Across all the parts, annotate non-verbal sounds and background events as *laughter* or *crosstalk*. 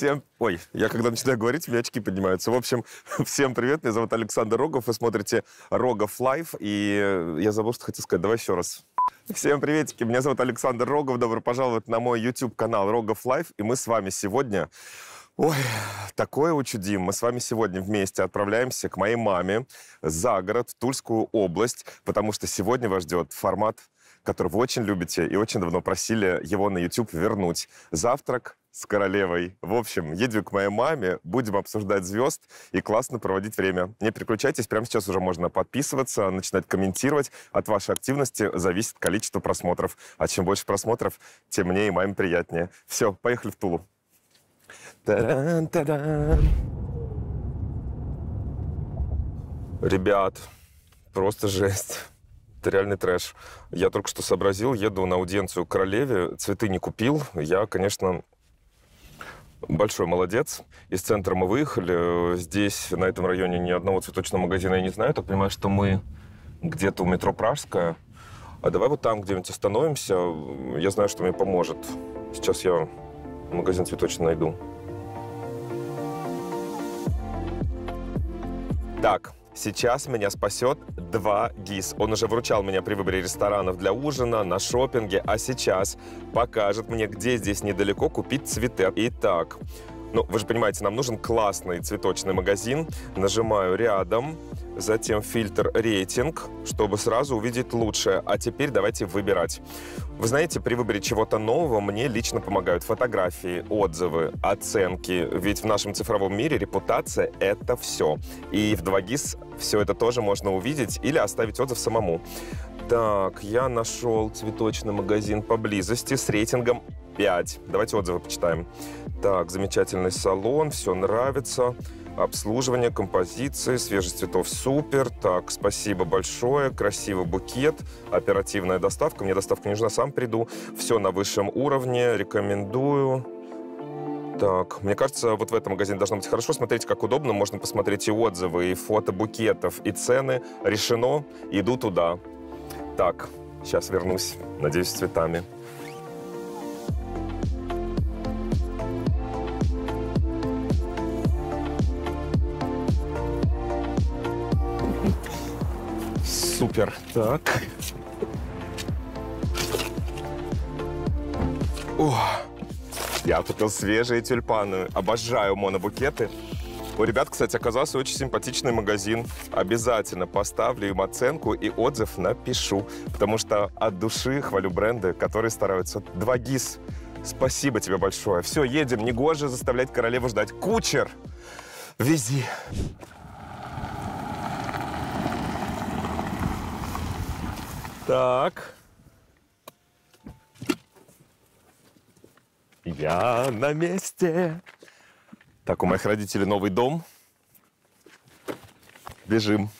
Всем... Ой, я когда начинаю говорить, у меня очки поднимаются. В общем, *laughs* всем привет, меня зовут Александр Рогов, вы смотрите Рогов Лайв, и э, я забыл, что хотел сказать. Давай еще раз. Всем приветики, меня зовут Александр Рогов, добро пожаловать на мой YouTube-канал Рогов Лайв, и мы с вами сегодня... Ой, такое учудим. Мы с вами сегодня вместе отправляемся к моей маме за город, в Тульскую область, потому что сегодня вас ждет формат который вы очень любите и очень давно просили его на YouTube вернуть. Завтрак с королевой. В общем, едем к моей маме, будем обсуждать звезд и классно проводить время. Не переключайтесь, прямо сейчас уже можно подписываться, начинать комментировать. От вашей активности зависит количество просмотров. А чем больше просмотров, тем мне и маме приятнее. Все, поехали в Тулу. Та-дан, Ребят, просто жесть. Это реальный трэш. Я только что сообразил, еду на аудиенцию к королеве, цветы не купил. Я, конечно, большой молодец. Из центра мы выехали. Здесь, на этом районе, ни одного цветочного магазина я не знаю. Так понимаю, что мы где-то у метро Пражская. А давай вот там где-нибудь остановимся. Я знаю, что мне поможет. Сейчас я магазин цветочный найду. Так, Сейчас меня спасет 2 ГИС. Он уже вручал меня при выборе ресторанов для ужина, на шопинге, а сейчас покажет мне, где здесь недалеко купить цветы. Итак, ну, вы же понимаете, нам нужен классный цветочный магазин. Нажимаю рядом, затем фильтр рейтинг, чтобы сразу увидеть лучшее. А теперь давайте выбирать. Вы знаете, при выборе чего-то нового мне лично помогают фотографии, отзывы, оценки. Ведь в нашем цифровом мире репутация — это все. И в 2GIS все это тоже можно увидеть или оставить отзыв самому. Так, я нашел цветочный магазин поблизости с рейтингом 5. Давайте отзывы почитаем. Так, замечательный салон, все нравится. Обслуживание, композиции, свежесть цветов супер. Так, спасибо большое, красивый букет, оперативная доставка. Мне доставка не нужна, сам приду. Все на высшем уровне, рекомендую. Так, мне кажется, вот в этом магазине должно быть хорошо. Смотрите, как удобно. Можно посмотреть и отзывы, и фото букетов, и цены. Решено, иду туда. Так, сейчас вернусь. Надеюсь, с цветами. Супер. Так. О, я купил свежие тюльпаны. Обожаю монобукеты. У ребят, кстати, оказался очень симпатичный магазин. Обязательно поставлю им оценку и отзыв напишу, потому что от души хвалю бренды, которые стараются. Два ГИС, спасибо тебе большое. Все, едем. Негоже заставлять королеву ждать. Кучер, вези. Так. Я на месте. Так, у моих родителей новый дом. Бежим.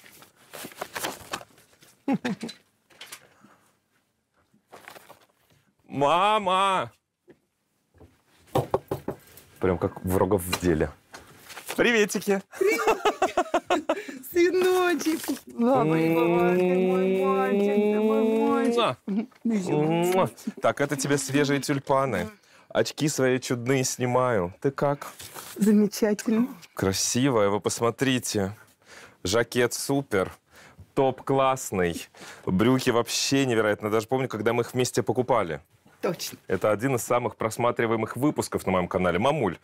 *laughs* Мама! Прям как врагов в деле. Приветики! Приветики! Сыночек. Баба-Яга, мой мальчик, мой мальчик. Ну, так, это тебе свежие тюльпаны. Очки свои чудные снимаю. Ты как? Замечательно. Красивая, вы посмотрите. Жакет супер топ классный. Брюки вообще невероятно. Даже помню, когда мы их вместе покупали. Точно. Это один из самых просматриваемых выпусков на моем канале. Мамуль,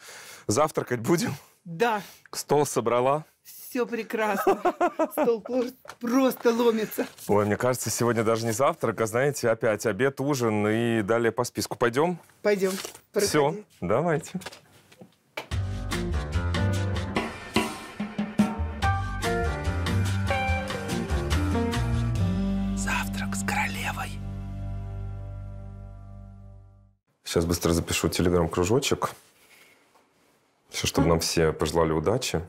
завтракать будем? Да. Стол собрала? все прекрасно. Стол просто ломится. Ой, мне кажется, сегодня даже не завтрак, а, знаете, опять обед, ужин и далее по списку. Пойдем? Пойдем. Проходи. Все, давайте. Сейчас быстро запишу телеграм-кружочек. Все, чтобы нам все пожелали удачи.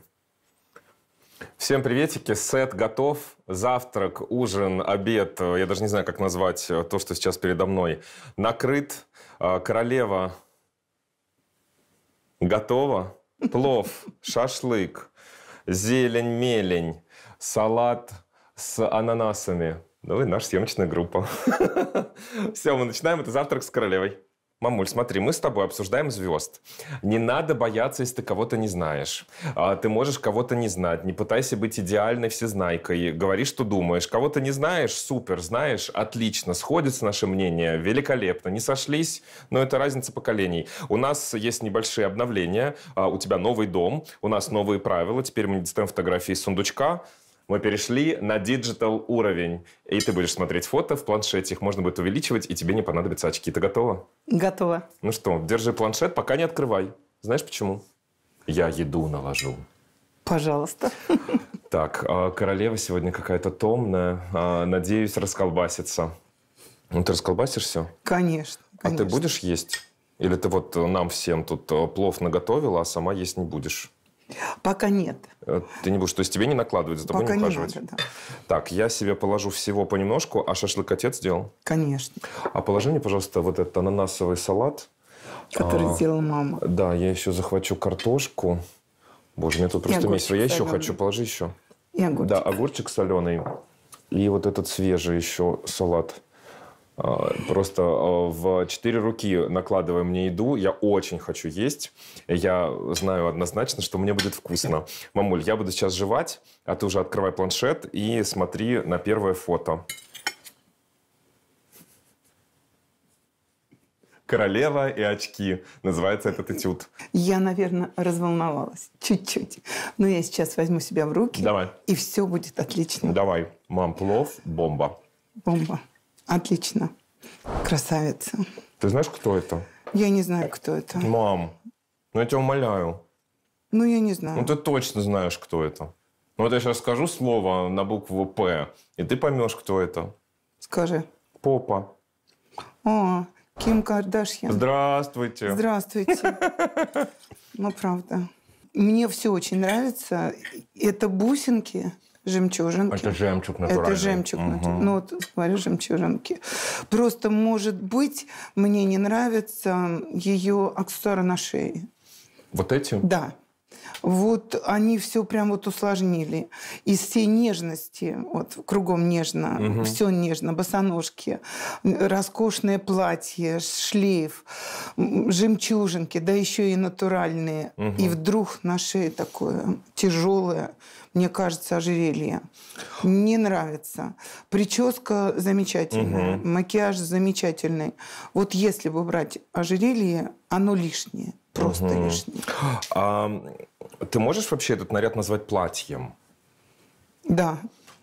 Всем приветики, сет готов, завтрак, ужин, обед, я даже не знаю, как назвать то, что сейчас передо мной, накрыт, а, королева готова, плов, *laughs* шашлык, зелень, мелень, салат с ананасами. Ну и наша съемочная группа. *laughs* Все, мы начинаем, это завтрак с королевой. Мамуль, смотри, мы с тобой обсуждаем звезд. Не надо бояться, если ты кого-то не знаешь. А, ты можешь кого-то не знать. Не пытайся быть идеальной всезнайкой. Говори, что думаешь. Кого-то не знаешь? Супер. Знаешь? Отлично. Сходятся наши мнения. Великолепно. Не сошлись? Но это разница поколений. У нас есть небольшие обновления. А, у тебя новый дом. У нас новые правила. Теперь мы не достаем фотографии из сундучка мы перешли на диджитал уровень. И ты будешь смотреть фото в планшете, их можно будет увеличивать, и тебе не понадобятся очки. Ты готова? Готова. Ну что, держи планшет, пока не открывай. Знаешь почему? Я еду наложу. Пожалуйста. *laughs* Так, а королева сегодня какая-то томная. А, надеюсь, расколбасится. Ну, ты расколбасишь Конечно, конечно. А ты будешь есть? Или ты вот нам всем тут а, плов наготовила, а сама есть не будешь? Пока нет. Э, ты не будешь, то есть тебе не накладывать, за тобой Пока не ухаживать? не надо, да. Так, я себе положу всего понемножку, а шашлык отец сделал? Конечно. А положи мне, пожалуйста, вот этот ананасовый салат. Который а, сделала мама. Да, я еще захвачу картошку. Боже, мне тут просто месяц. Я еще хочу, положи еще. И огурчик. Да, огурчик соленый. И вот этот свежий еще салат. А, просто а, в четыре руки накладывай мне еду. Я очень хочу есть. Я знаю однозначно, что мне будет вкусно. Мамуль, я буду сейчас жевать, а ты уже открывай планшет и смотри на первое фото. «Королева и очки» называется этот этюд. Я, наверное, разволновалась чуть-чуть. Но я сейчас возьму себя в руки. Давай. И все будет отлично. Давай. Мам, плов, бомба. Бомба. Отлично. Красавица. Ты знаешь, кто это? Я не знаю, кто это. Мам, ну я тебя умоляю. Ну, я не знаю. Ну, ты точно знаешь, кто это. Ну, вот я сейчас скажу слово на букву «П», и ты поймешь, кто это. Скажи. Попа. О, Ким Кардашьян. Здравствуйте. Здравствуйте. *laughs* Ну, правда. Мне все очень нравится. Это бусинки жемчужинки. Это жемчуг натуральный. Это жемчуг. Угу. Натур... Ну, вот, смотрю, жемчужинки. Просто, может быть, мне не нравятся ее аксессуары на шее. Вот эти? Да. Вот они все прям вот усложнили. Из всей нежности, вот кругом нежно, угу. все нежно, босоножки, роскошное платье, шлейф, жемчужинки, да еще и натуральные. Угу. И вдруг на шее такое тяжелое, мне кажется, ожерелье. Не нравится. Прическа замечательная, угу. макияж замечательный. Вот если бы брать ожерелье, оно лишнее, просто угу. лишнее. А, ты можешь вообще этот наряд назвать платьем? Да.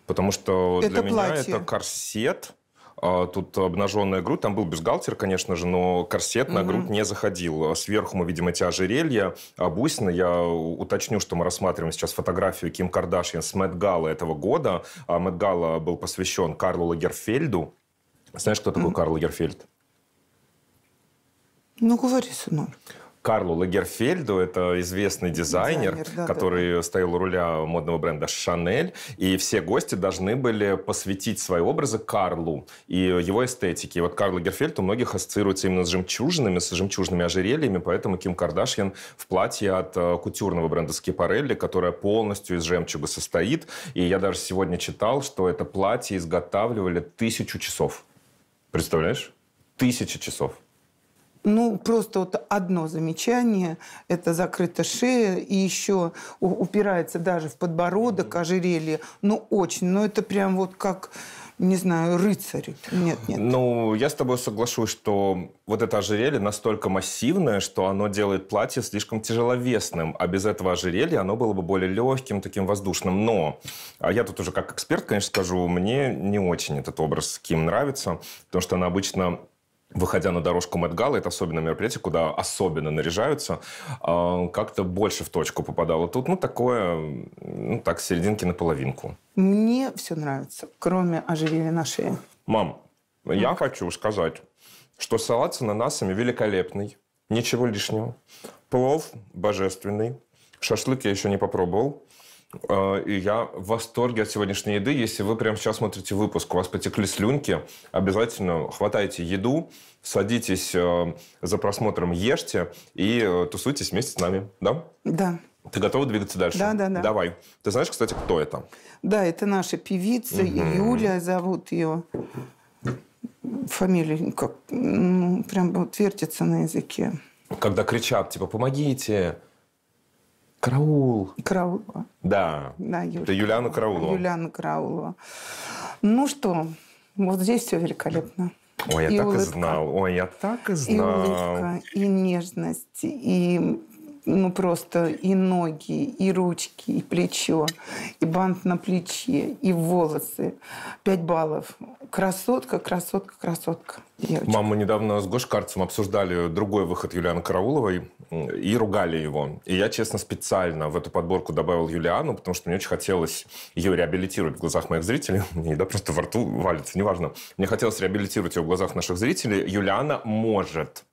Потому что это для меня это корсет – а, тут обнаженная грудь, там был бюстгальтер, конечно же, но корсет на угу. грудь не заходил. Сверху мы видим эти ожерелья, бусины. Я уточню, что мы рассматриваем сейчас фотографию Ким Кардашьян с Мэтт Галла этого года. А Мэтт Галла был посвящен Карлу Лагерфельду. Знаешь, кто такой угу. Карл Лагерфельд? Ну, говори, сынок. Карлу Лагерфельду. Это известный дизайнер, дизайнер да, который да. стоял у руля модного бренда «Шанель». И все гости должны были посвятить свои образы Карлу и его эстетике. И вот Карл Лагерфельд у многих ассоциируется именно с жемчужинами, с жемчужными ожерельями. Поэтому Ким Кардашьян в платье от э, кутюрного бренда «Скипарелли», которое полностью из жемчуга состоит. И я даже сегодня читал, что это платье изготавливали тысячу часов. Представляешь? Тысяча часов. Ну, просто вот одно замечание, это закрыта шея, и еще упирается даже в подбородок ожерелье. Ну, очень, ну, это прям вот как не знаю, рыцарь. Нет, нет. Ну, я с тобой соглашусь, что вот это ожерелье настолько массивное, что оно делает платье слишком тяжеловесным, а без этого ожерелья оно было бы более легким, таким воздушным. Но, а я тут уже как эксперт, конечно, скажу, мне не очень этот образ Ким нравится, потому что она обычно выходя на дорожку Мэтгала, это особенно мероприятие, куда особенно наряжаются, а, как-то больше в точку попадало. Тут, ну, такое, ну, так, серединки на половинку. Мне все нравится, кроме ожерелья на шее. Мам, а? я хочу сказать, что салат с ананасами великолепный, ничего лишнего. Плов божественный, шашлык я еще не попробовал, Э, и я в восторге от сегодняшней еды. Если вы прямо сейчас смотрите выпуск, у вас потекли слюнки, обязательно хватайте еду, садитесь э, за просмотром, ешьте и э, тусуйтесь вместе с нами. Да? Да. Ты готова двигаться дальше? Да, да, да. Давай. Ты знаешь, кстати, кто это? Да, это наша певица угу. Юля, зовут ее. Фамилия как, ну, прям вот вертится на языке. Когда кричат, типа, помогите, Караул. Караулова. Да. Да, Юлия. Это Юлиана Караулова. Юлиана Караулова. Ну что, вот здесь все великолепно. Ой, я и так улыбка. и знал. Ой, я так и знал. И улыбка, и нежность, и ну просто и ноги, и ручки, и плечо, и бант на плече, и волосы. Пять баллов. Красотка, красотка, красотка. Девочка. Мам, недавно с Гош Карцем обсуждали другой выход Юлианы Карауловой и ругали его. И я, честно, специально в эту подборку добавил Юлиану, потому что мне очень хотелось ее реабилитировать в глазах моих зрителей. И *laughs* да, просто во рту валится, неважно. Мне хотелось реабилитировать ее в глазах наших зрителей. Юлиана может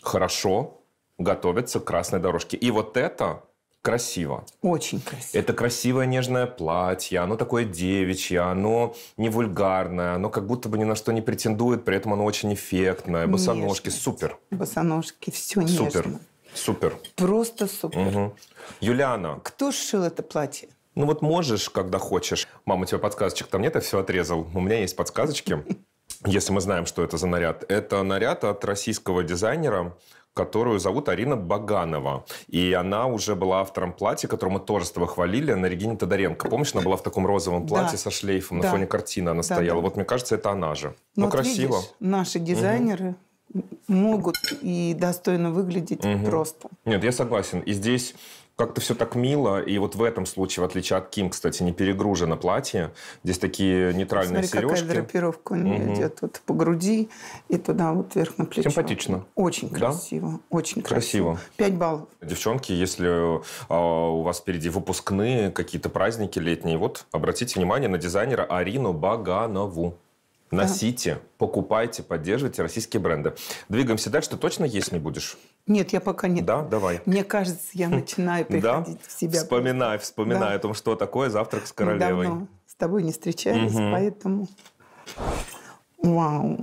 хорошо готовятся к красной дорожке. И вот это красиво. Очень красиво. Это красивое нежное платье, оно такое девичье, оно не вульгарное, оно как будто бы ни на что не претендует, при этом оно очень эффектное. Босоножки, Нежность. супер. Босоножки, все нежно. Супер, супер. Просто супер. Угу. Юлиана. Кто сшил это платье? Ну вот можешь, когда хочешь. Мама, у тебя подсказочек там нет, я все отрезал. У меня есть подсказочки. *laughs* Если мы знаем, что это за наряд. Это наряд от российского дизайнера, которую зовут Арина Баганова. И она уже была автором платья, которое мы тоже с тобой хвалили, на Регине Тодоренко. Помнишь, она была в таком розовом платье да. со шлейфом, да. на фоне картины она да, стояла. Да. Вот мне кажется, это она же. Ну, ну вот красиво. Видишь, наши дизайнеры угу могут и достойно выглядеть угу. просто. Нет, я согласен. И здесь как-то все так мило, и вот в этом случае, в отличие от Ким, кстати, не перегружено платье. Здесь такие нейтральные Смотри, сережки. какая драпировка у нее угу. идет вот по груди и туда вот вверх на плечо. Симпатично. Очень красиво, да? очень красиво. Пять баллов. Девчонки, если э, у вас впереди выпускные, какие-то праздники летние, вот обратите внимание на дизайнера Арину Баганову. Носите, да. покупайте, поддерживайте российские бренды. Двигаемся дальше. Ты точно есть не будешь? Нет, я пока нет. Да, давай. Мне кажется, я хм. начинаю приходить да? в себя. Вспоминай, вспоминай о том, что такое завтрак с королевой. с тобой не встречались, поэтому... Вау.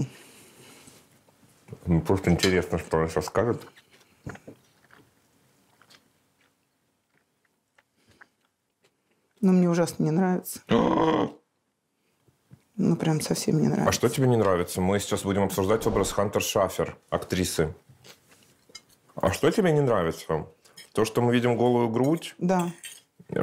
Ну, просто интересно, что она сейчас скажет. Но ну, мне ужасно не нравится. *gasps* *gasps* Ну, прям совсем не нравится. А что тебе не нравится? Мы сейчас будем обсуждать образ Хантер Шафер, актрисы. А что тебе не нравится? То, что мы видим голую грудь? Да.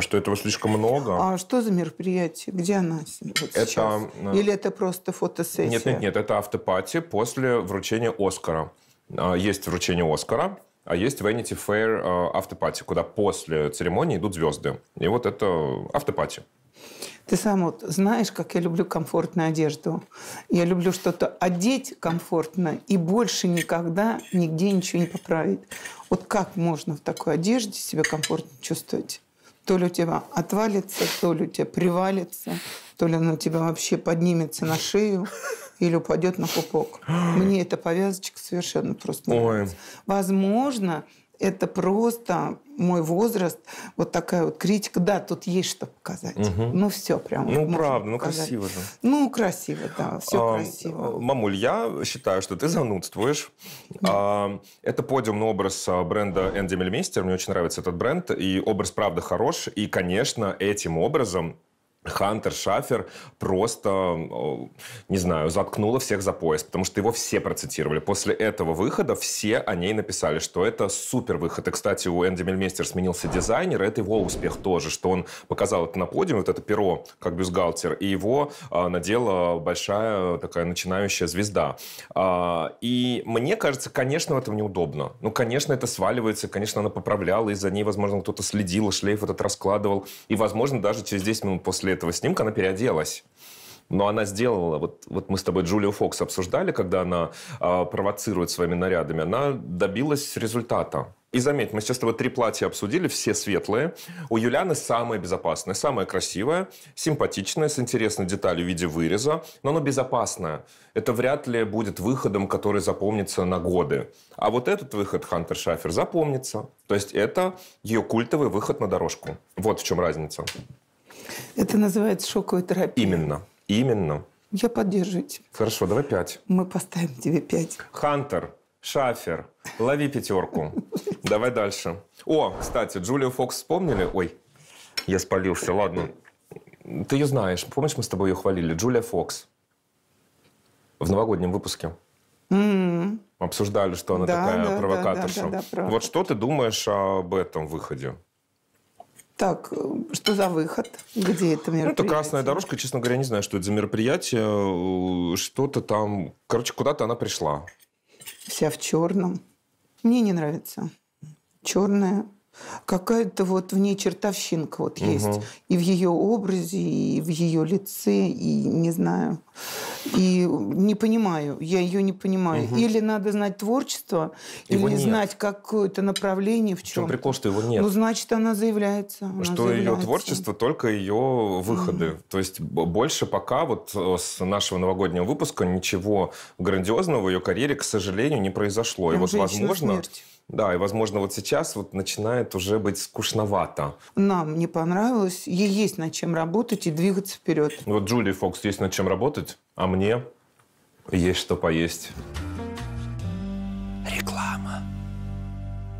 Что этого слишком много. А что за мероприятие? Где она вот это... сейчас? Э, Или это просто фотосессия? Нет, нет, нет. Это автопати после вручения Оскара. А, есть вручение Оскара а есть Vanity Fair э, автопати, куда после церемонии идут звезды. И вот это автопати. Ты сам вот знаешь, как я люблю комфортную одежду. Я люблю что-то одеть комфортно и больше никогда нигде ничего не поправить. Вот как можно в такой одежде себя комфортно чувствовать? То ли у тебя отвалится, то ли у тебя привалится, то ли оно у тебя вообще поднимется на шею или упадет на пупок. Мне эта повязочка совершенно просто Ой. нравится. Возможно, это просто мой возраст, вот такая вот критика. Да, тут есть что показать. Угу. Ну, все прям. Ну, правда, ну, показать. ну, красиво же. Ну, красиво, да, все а, красиво. Э, мамуль, я считаю, что ты занудствуешь. Да. А, это подиумный образ а, бренда Энди Мельмейстер. Мне очень нравится этот бренд. И образ, правда, хорош. И, конечно, этим образом Хантер Шафер просто, не знаю, заткнула всех за пояс, потому что его все процитировали. После этого выхода все о ней написали, что это супер выход. И, кстати, у Энди Мельместер сменился дизайнер, и это его успех тоже, что он показал это на подиуме, вот это перо, как бюстгальтер, и его а, надела большая такая начинающая звезда. А, и мне кажется, конечно, в этом неудобно. Ну, конечно, это сваливается, конечно, она поправляла, и за ней, возможно, кто-то следил, шлейф этот раскладывал. И, возможно, даже через 10 минут после этого снимка она переоделась. Но она сделала, вот, вот мы с тобой Джулию Фокс обсуждали, когда она э, провоцирует своими нарядами, она добилась результата. И заметь, мы сейчас с тобой три платья обсудили, все светлые. У Юлианы самое безопасное, самое красивое, симпатичное, с интересной деталью в виде выреза, но оно безопасное. Это вряд ли будет выходом, который запомнится на годы. А вот этот выход Хантер Шафер запомнится. То есть это ее культовый выход на дорожку. Вот в чем разница. Это называется шоковая терапия. Именно. Именно. Я поддерживаю тебя. Хорошо, давай пять. Мы поставим тебе пять. Хантер, Шафер, лови пятерку. Давай дальше. О, кстати, Джулию Фокс вспомнили? Ой, я спалился, ладно. Ты ее знаешь. Помнишь, мы с тобой ее хвалили? Джулия Фокс. В новогоднем выпуске. Обсуждали, что она да, такая да, провокаторша. Да, да, да, правда. вот что ты думаешь об этом выходе? Так, э, что за выход? Где это ну, мероприятие? это красная дорожка, честно говоря, не знаю, что это за мероприятие. Э, что-то там... Короче, куда-то она пришла. Вся в черном. Мне не нравится. Черная. Какая-то вот в ней чертовщинка вот угу. есть. И в ее образе, и в ее лице, и не знаю. И не понимаю, я ее не понимаю. Угу. Или надо знать творчество, его или нет. знать какое-то направление в чем. В чем прикол, что его нет? Ну, значит, она заявляется. Она что заявляется. ее творчество только ее выходы. Угу. То есть больше пока вот э, с нашего новогоднего выпуска ничего грандиозного в ее карьере, к сожалению, не произошло. Прям и вот возможно... Смерть. Да, и, возможно, вот сейчас вот начинает уже быть скучновато. Нам не понравилось. Ей есть над чем работать и двигаться вперед. Вот Джулии Фокс есть над чем работать? а мне есть что поесть. Реклама.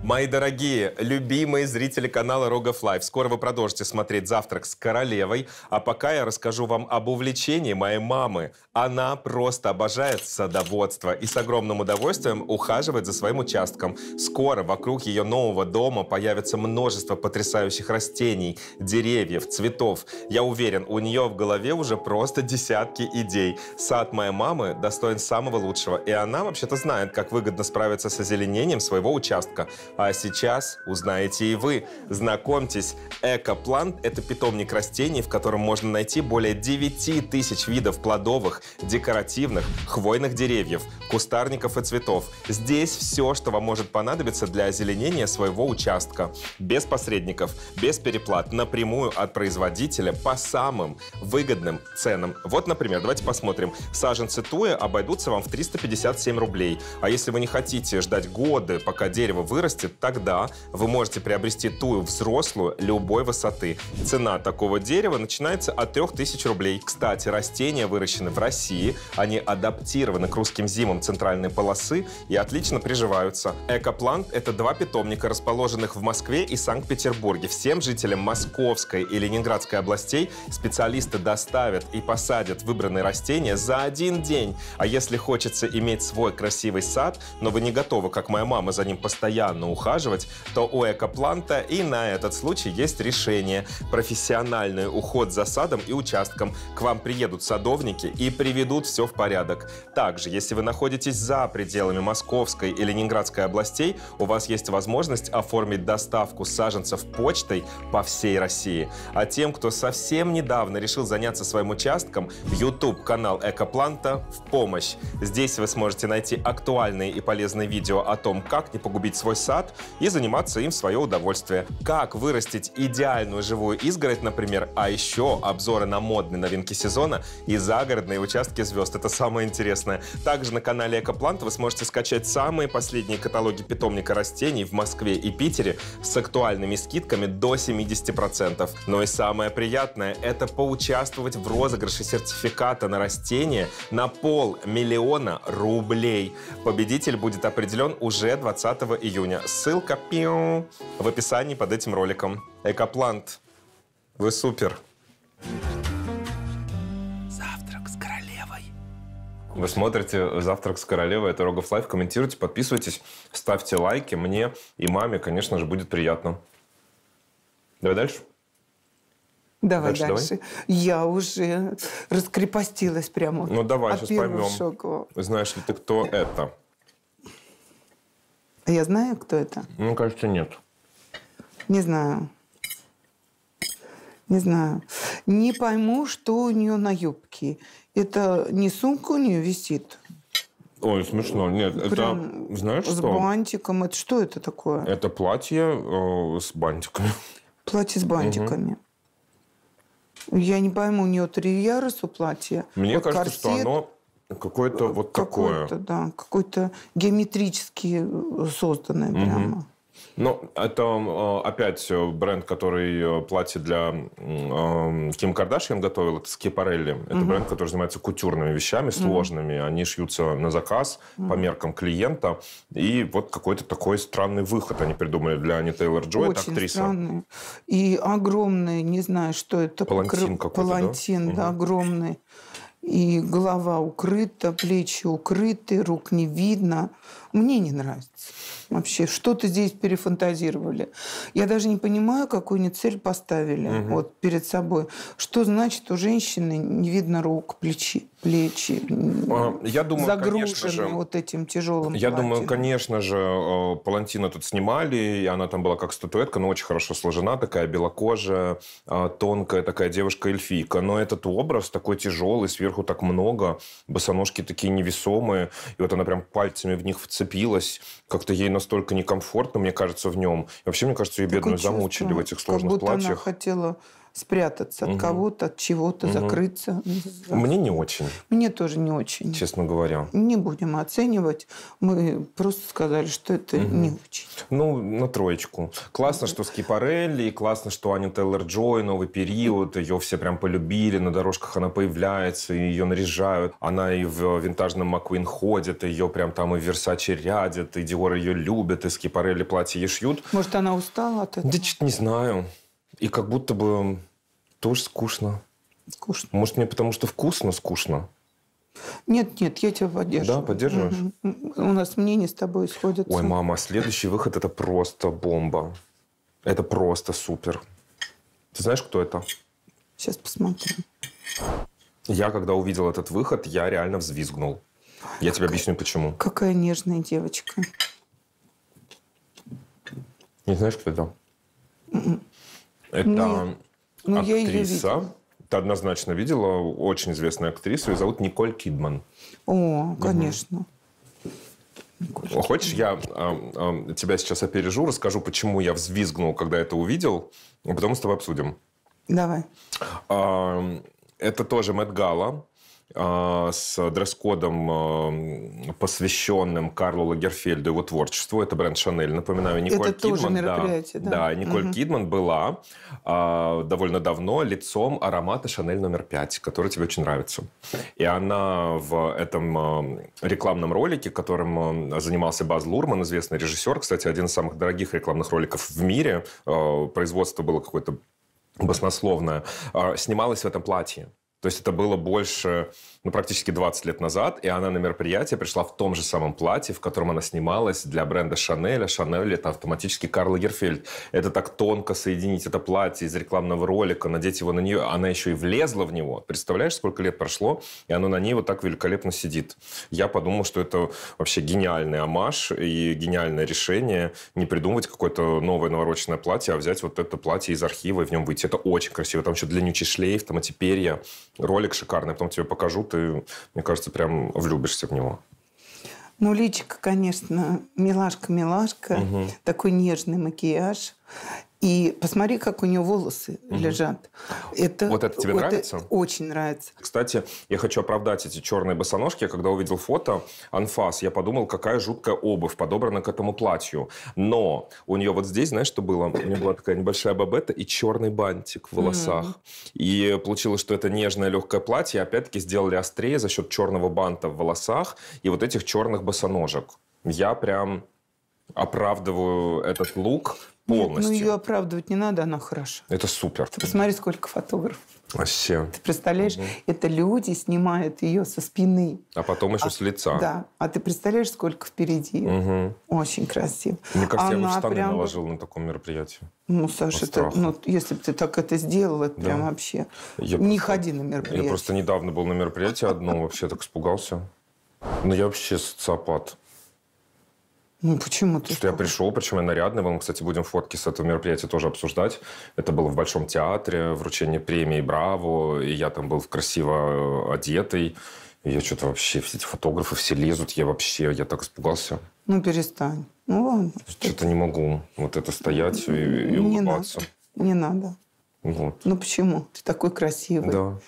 Мои дорогие, любимые зрители канала Рогов Лайф, скоро вы продолжите смотреть «Завтрак с королевой», а пока я расскажу вам об увлечении моей мамы. Она просто обожает садоводство и с огромным удовольствием ухаживает за своим участком. Скоро вокруг ее нового дома появится множество потрясающих растений, деревьев, цветов. Я уверен, у нее в голове уже просто десятки идей. Сад моей мамы достоин самого лучшего, и она вообще-то знает, как выгодно справиться с озеленением своего участка. А сейчас узнаете и вы. Знакомьтесь, Экоплант – это питомник растений, в котором можно найти более 9 тысяч видов плодовых, декоративных, хвойных деревьев, кустарников и цветов. Здесь все, что вам может понадобиться для озеленения своего участка. Без посредников, без переплат, напрямую от производителя по самым выгодным ценам. Вот, например, давайте посмотрим. Саженцы туя обойдутся вам в 357 рублей. А если вы не хотите ждать годы, пока дерево вырастет, значит, тогда вы можете приобрести тую взрослую любой высоты. Цена такого дерева начинается от 3000 рублей. Кстати, растения выращены в России, они адаптированы к русским зимам центральной полосы и отлично приживаются. Экоплант — это два питомника, расположенных в Москве и Санкт-Петербурге. Всем жителям Московской и Ленинградской областей специалисты доставят и посадят выбранные растения за один день. А если хочется иметь свой красивый сад, но вы не готовы, как моя мама, за ним постоянно ухаживать, ухаживать, то у экопланта и на этот случай есть решение. Профессиональный уход за садом и участком. К вам приедут садовники и приведут все в порядок. Также, если вы находитесь за пределами Московской и Ленинградской областей, у вас есть возможность оформить доставку саженцев почтой по всей России. А тем, кто совсем недавно решил заняться своим участком, YouTube-канал Экопланта в помощь. Здесь вы сможете найти актуальные и полезные видео о том, как не погубить свой сад, формат и заниматься им в свое удовольствие. Как вырастить идеальную живую изгородь, например, а еще обзоры на модные новинки сезона и загородные участки звезд. Это самое интересное. Также на канале Экоплант вы сможете скачать самые последние каталоги питомника растений в Москве и Питере с актуальными скидками до 70%. Но и самое приятное – это поучаствовать в розыгрыше сертификата на растение на полмиллиона рублей. Победитель будет определен уже 20 июня. Ссылка пиу, в описании под этим роликом. Экоплант, вы супер. Завтрак с королевой. Вы смотрите «Завтрак с королевой», это Рогов Лайф. Комментируйте, подписывайтесь, ставьте лайки. Мне и маме, конечно же, будет приятно. Давай дальше. Давай дальше. дальше. Давай. Я уже раскрепостилась прямо. Ну давай, сейчас поймем. Шокового. Знаешь ли ты, кто это? А я знаю, кто это? Ну, кажется, нет. Не знаю. Не знаю. Не пойму, что у нее на юбке. Это не сумка у нее висит? Ой, смешно. Нет, Прям это, знаешь с что? С бантиком. Это что это такое? Это платье э, с бантиками. Платье с бантиками. Угу. Я не пойму, у нее три яруса платья. Мне вот кажется, корсет. что оно Какое-то э, вот какое такое. Да, какой-то геометрически э, созданное угу. прямо. Ну, это э, опять бренд, который платье для э, Ким Кардашьян готовил, это Скипарелли. Это угу. бренд, который занимается кутюрными вещами, сложными. Угу. Они шьются на заказ угу. по меркам клиента. И вот какой-то такой странный выход они придумали для Ани Тейлор Джой, это актриса. странный. И огромный, не знаю, что это. Палантин покры... какой-то, Палантин, да, да угу. огромный и голова укрыта, плечи укрыты, рук не видно. Мне не нравится вообще, что ты здесь перефантазировали. Я даже не понимаю, какую они цель поставили угу. вот перед собой. Что значит у женщины не видно рук, плечи, плечи а, я думаю, загружены же, вот этим тяжелым Я платином. думаю, конечно же, э, палантин тут снимали, и она там была как статуэтка, но очень хорошо сложена, такая белокожая, э, тонкая такая девушка-эльфийка. Но этот образ такой тяжелый, сверху так много, босоножки такие невесомые, и вот она прям пальцами в них вцепилась, как-то ей настолько некомфортно, мне кажется, в нем. И вообще, мне кажется, ее бедную замучили в этих сложных как будто платьях. Она хотела спрятаться угу. от кого-то, от чего-то, угу. закрыться. Мне не очень. Мне тоже не очень. Честно говоря. Не будем оценивать. Мы просто сказали, что это угу. не очень. Ну, на троечку. Классно, что Скипарелли, классно, что Аня Тейлор-Джой, новый период, ее все прям полюбили, на дорожках она появляется, ее наряжают. Она и в винтажном Маквин ходит, ее прям там и в Версаче рядят, и Диор ее любит, и Скипарелли платье ей шьют. Может, она устала от этого? Да, чуть не знаю. И как будто бы тоже скучно. Скучно. Может, мне потому что вкусно скучно? Нет, нет, я тебя поддерживаю. Да, поддерживаешь? У нас мнения с тобой исходятся. Ой, мама, следующий выход – это просто бомба. Это просто супер. Ты знаешь, кто это? Сейчас посмотрим. Я, когда увидел этот выход, я реально взвизгнул. Я какая, тебе объясню, почему. Какая нежная девочка. Не знаешь, кто это? Mm -mm. Это... Нет. Ну, актриса. Я ее Ты однозначно видела очень известную актрису. Ее зовут Николь Кидман. О, конечно. Угу. Николь Хочешь, я э, э, тебя сейчас опережу, расскажу, почему я взвизгнул, когда это увидел, а потом с тобой обсудим. Давай. Э, это тоже Мэтт Гала. А, с дресс-кодом, а, посвященным Карлу Лагерфельду и его творчеству. Это бренд Шанель, напоминаю, Николь Это Кидман. да, да. да, Николь угу. Кидман была а, довольно давно лицом аромата Шанель номер 5, который тебе очень нравится. И она в этом а, рекламном ролике, которым занимался Баз Лурман, известный режиссер, кстати, один из самых дорогих рекламных роликов в мире, производство было какое-то баснословное, снималась в этом платье. То есть это было больше, ну, практически 20 лет назад, и она на мероприятие пришла в том же самом платье, в котором она снималась для бренда Шанель, Шанель – это автоматически Карл Герфельд. Это так тонко соединить это платье из рекламного ролика, надеть его на нее, она еще и влезла в него. Представляешь, сколько лет прошло, и оно на ней вот так великолепно сидит. Я подумал, что это вообще гениальный амаш и гениальное решение не придумывать какое-то новое навороченное платье, а взять вот это платье из архива и в нем выйти. Это очень красиво. Там еще длиннючий шлейф, там эти перья Ролик шикарный, потом тебе покажу, ты, мне кажется, прям влюбишься в него. Ну, личико, конечно, милашка-милашка, угу. такой нежный макияж. И посмотри, как у нее волосы угу. лежат. Это, вот это тебе вот нравится? Это очень нравится. Кстати, я хочу оправдать эти черные босоножки. когда увидел фото анфас, я подумал, какая жуткая обувь подобрана к этому платью. Но у нее вот здесь, знаешь, что было? У нее была такая небольшая бабета и черный бантик в волосах. Угу. И получилось, что это нежное легкое платье. Опять-таки сделали острее за счет черного банта в волосах и вот этих черных босоножек. Я прям оправдываю этот лук, полностью. Нет, ну, ее оправдывать не надо, она хороша. Это супер. Ты посмотри, сколько фотографов. А вообще. Ты представляешь, угу. это люди снимают ее со спины. А потом еще а, с лица. Да. А ты представляешь, сколько впереди? Угу. Очень красиво. Мне кажется, она я бы штаны прям... наложил на таком мероприятии. Ну, Саша, это, ну, если бы ты так это сделал, это да. прям вообще... Я не просто... ходи на мероприятие. Я просто недавно был на мероприятии одно вообще так испугался. Ну, я вообще социопат. Ну, почему ты? Что, я пришел, причем я нарядный был. Мы, кстати, будем фотки с этого мероприятия тоже обсуждать. Это было в Большом театре, вручение премии «Браво», и я там был красиво э, одетый. И я что-то вообще, все эти фотографы все лезут, я вообще, я так испугался. Ну, перестань. Ну, ладно. Что-то не могу вот это стоять и, и не улыбаться. Надо. Не надо. Вот. Ну, почему? Ты такой красивый. Да.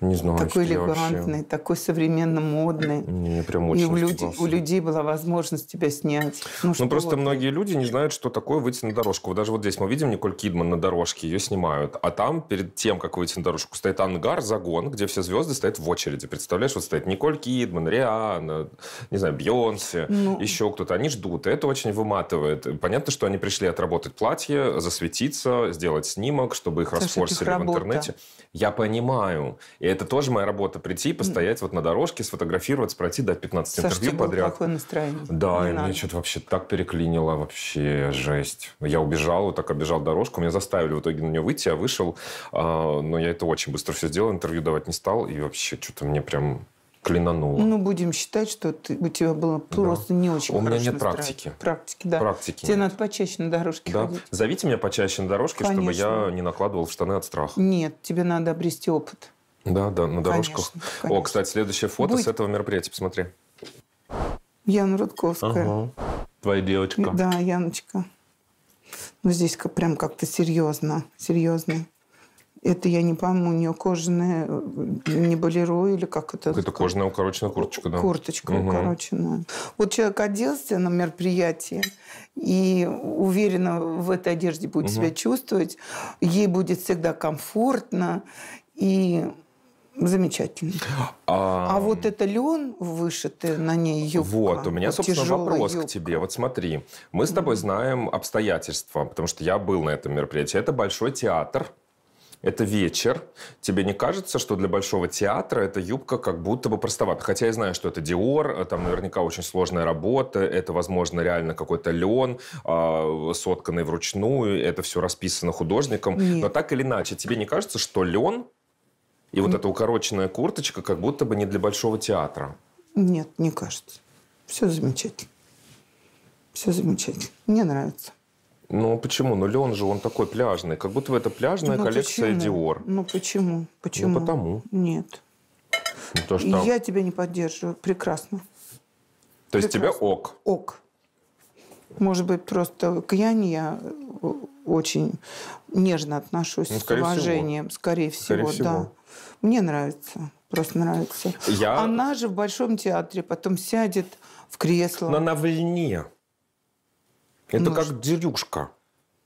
Не знаю, такой элегантный, вообще. такой современно модный. Не, прям очень И у, люди, у людей была возможность тебя снять. Ну, ну просто вот многие люди не знают, что такое выйти на дорожку. Вот даже вот здесь мы видим Николь Кидман на дорожке, ее снимают. А там, перед тем, как выйти на дорожку, стоит ангар, загон, где все звезды стоят в очереди. Представляешь, вот стоит Николь Кидман, Риана, не знаю, Бьонсе, ну... еще кто-то. Они ждут. И это очень выматывает. Понятно, что они пришли отработать платье, засветиться, сделать снимок, чтобы их Слушай, расфорсили в интернете я понимаю. И это тоже моя работа прийти, постоять вот на дорожке, сфотографировать, пройти, дать 15 Саш, интервью подряд. плохое настроение. Да, Не и надо. мне что-то вообще так переклинило, вообще жесть. Я убежал, вот так обежал дорожку, меня заставили в итоге на нее выйти, я вышел, а, но я это очень быстро все сделал, интервью давать не стал, и вообще что-то мне прям клинануло. Ну, будем считать, что ты, у тебя было просто да. не очень У меня нет настроение. практики. Практики, да. Практики Тебе нет. надо почаще на дорожке да. ходить. Зовите меня почаще на дорожке, Конечно. чтобы я не накладывал в штаны от страха. Нет, тебе надо обрести опыт. Да, да, на дорожках. Конечно, конечно. О, кстати, следующее фото Будь... с этого мероприятия, посмотри. Яна Рудковская. Ага. Твоя девочка. Да, Яночка. Ну, здесь прям как-то серьезно, серьезно. Это я не помню, у нее кожаная, э, не болеро или как это? Это кожаная укороченная курточка, да? Курточка угу. укороченная. Вот человек оделся на мероприятие и уверенно в этой одежде будет угу. себя чувствовать, ей будет всегда комфортно и замечательно. А, а вот это лен вышитый на ней юбка. Вот, у меня, вот собственно, вопрос юбка. к тебе. Вот смотри, мы с тобой знаем обстоятельства, потому что я был на этом мероприятии. Это большой театр, это вечер. Тебе не кажется, что для Большого театра эта юбка как будто бы простовата? Хотя я знаю, что это Диор, э, там наверняка очень сложная работа, это, возможно, реально какой-то лен, а, сотканный вручную, это все расписано художником. Нет. Но так или иначе, тебе не кажется, что лен и вот эта укороченная курточка как будто бы не для Большого театра? Нет, не кажется. Все замечательно. Все замечательно. Мне нравится. Ну почему? Ну Леон же, он такой пляжный. Как будто бы это пляжная ну, коллекция почему? Dior. Ну почему? Почему? Ну потому. Нет. Ну, то, что... Я тебя не поддерживаю. Прекрасно. То есть Прекрасно. тебя ок? Ок. Может быть, просто к Яне я э, очень нежно отношусь, ну, с уважением, всего. скорее всего, скорее всего. да. Мне нравится, просто нравится. Я... Она же в Большом театре потом сядет в кресло. Но на вольне. Это Может. Ну как дерюшка.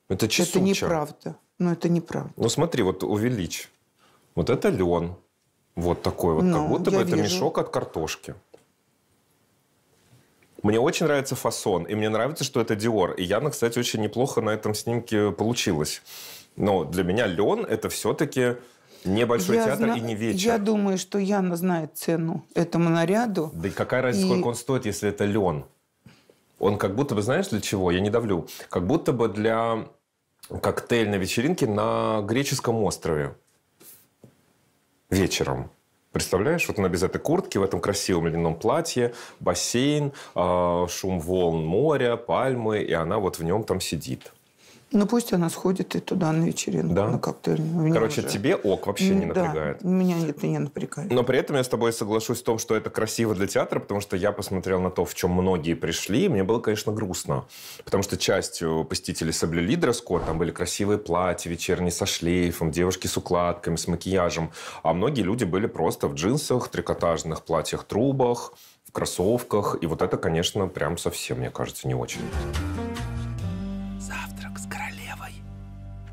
Это чесуча. Это неправда. Но ну, это неправда. Ну смотри, вот увеличь. Вот это лен. Вот такой вот. Но, как ну, будто бы вижу. это мешок от картошки. Мне очень нравится фасон, и мне нравится, что это Диор. И Яна, кстати, очень неплохо на этом снимке получилась. Но для меня лен – это все-таки небольшой я театр зна... и не вечер. Я думаю, что Яна знает цену этому наряду. Да и какая разница, и... сколько он стоит, если это лен? Он как будто бы, знаешь, для чего? Я не давлю. Как будто бы для коктейльной вечеринки на греческом острове. Вечером. Представляешь, вот она без этой куртки, в этом красивом льняном платье, бассейн, а, шум волн моря, пальмы, и она вот в нем там сидит. Ну, пусть она сходит и туда на вечеринку, да? на коктейльную. Короче, уже... тебе ок вообще не да, напрягает. меня это не напрягает. Но при этом я с тобой соглашусь в том, что это красиво для театра, потому что я посмотрел на то, в чем многие пришли, и мне было, конечно, грустно. Потому что часть э, посетителей соблюли дресс-код, там были красивые платья, вечерние со шлейфом, девушки с укладками, с макияжем. А многие люди были просто в джинсах, трикотажных платьях-трубах, в кроссовках. И вот это, конечно, прям совсем, мне кажется, не очень.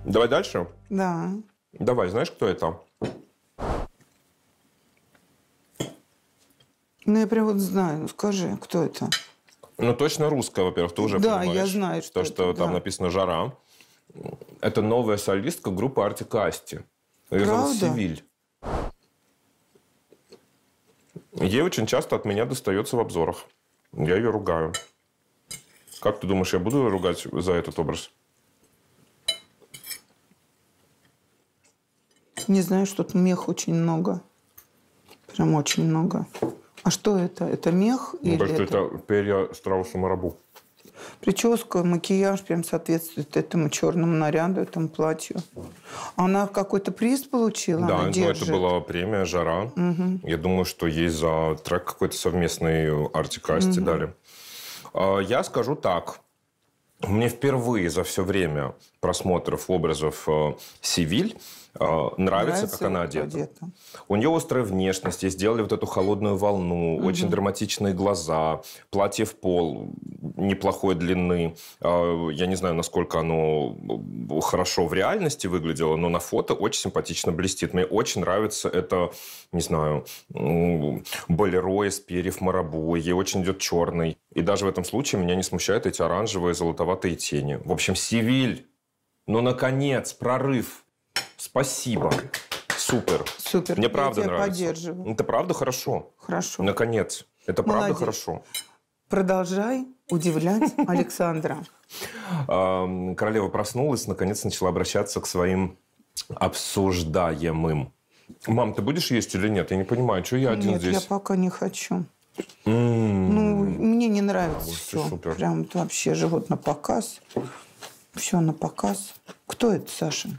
Давай дальше? Да. Давай, знаешь, кто это? Ну, я прям вот знаю. Скажи, кто это? Ну, точно русская, во-первых, ты уже да, понимаешь. Да, я знаю, что То, это, что да. там написано «Жара». Это новая солистка группы «Артика Асти». Ее Правда? зовут Сивиль. Ей очень часто от меня достается в обзорах. Я ее ругаю. Как ты думаешь, я буду ругать за этот образ? Не знаю, что тут мех очень много. Прям очень много. А что это? Это мех ну, или кажется, это... это перья страуса марабу. Прическа, макияж прям соответствует этому черному наряду, этому платью. Она какой-то приз получила? Да, она это была премия «Жара». Угу. Я думаю, что ей за трек какой-то совместный артикасти угу. дали. Я скажу так. Мне впервые за все время просмотров образов э, «Сивиль» Нравится, Нравится, как она одета. одета. У нее острая внешность, ей сделали вот эту холодную волну, угу. очень драматичные глаза, платье в пол неплохой длины. А, я не знаю, насколько оно э, хорошо в реальности выглядело, но на фото очень симпатично блестит. Мне очень нравится это, не знаю, болеро из перьев марабу, ей очень идет черный. И даже в этом случае меня не смущают эти оранжевые, золотоватые тени. В общем, Сивиль, ну, наконец, прорыв. Спасибо. Супер. Супер. Мне правда я тебя нравится. поддерживаю. Это правда хорошо. Хорошо. Наконец. Это Молодец. правда хорошо. Продолжай удивлять *laughs* Александра. Королева проснулась, наконец начала обращаться к своим обсуждаемым. Мам, ты будешь есть или нет? Я не понимаю, что я один здесь. Нет, я пока не хочу. Ну, мне не нравится все. Супер. Прям вообще живот на показ. Все на показ. Кто это, Саша?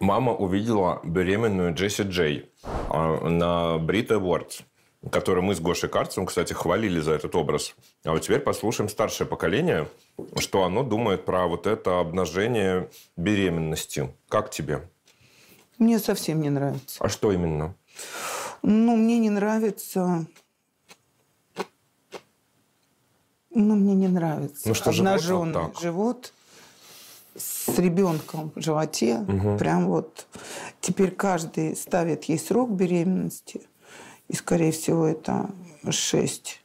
Мама увидела беременную Джесси Джей а, на Brit Awards, который мы с Гошей Карцем, кстати, хвалили за этот образ. А вот теперь послушаем старшее поколение, что оно думает про вот это обнажение беременности. Как тебе? Мне совсем не нравится. А что именно? Ну, мне не нравится ну, мне не нравится. Ну, что, Обнаженный живот, вот живот с ребенком в животе, угу. прям вот теперь каждый ставит ей срок беременности, и, скорее всего, это 6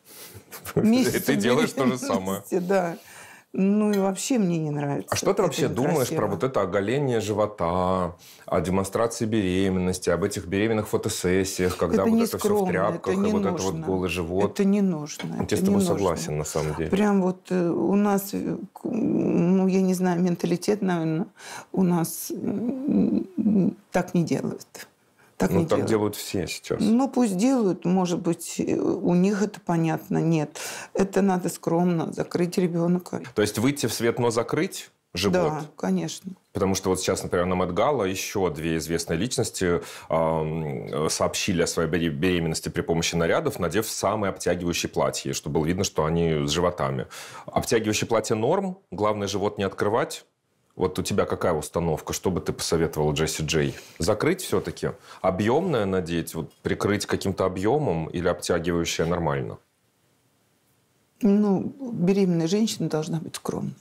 *laughs* месяцев. Ты делаешь то же самое. Да. Ну и вообще мне не нравится. А что ты вообще думаешь про вот это оголение живота, о демонстрации беременности, об этих беременных фотосессиях, когда это вот это скромно, все в тряпках, это и вот это вот голый живот? Это не нужно. Я это с тобой согласен, на самом деле. Прям вот э, у нас, э, ну я не знаю, менталитет, наверное, у нас так не делают. Так ну, не так делают. делают все сейчас. Ну, пусть делают, может быть, у них это понятно. Нет, это надо скромно закрыть ребенка. То есть выйти в свет, но закрыть? живот. Да, конечно. Потому что вот сейчас, например, на Медгала еще две известные личности э, сообщили о своей беременности при помощи нарядов, надев самые обтягивающие платья, чтобы было видно, что они с животами. Обтягивающие платья норм, главное живот не открывать. Вот у тебя какая установка? Что бы ты посоветовал Джесси Джей? Закрыть все-таки? Объемное надеть? Вот прикрыть каким-то объемом или обтягивающее нормально? Ну, беременная женщина должна быть скромной.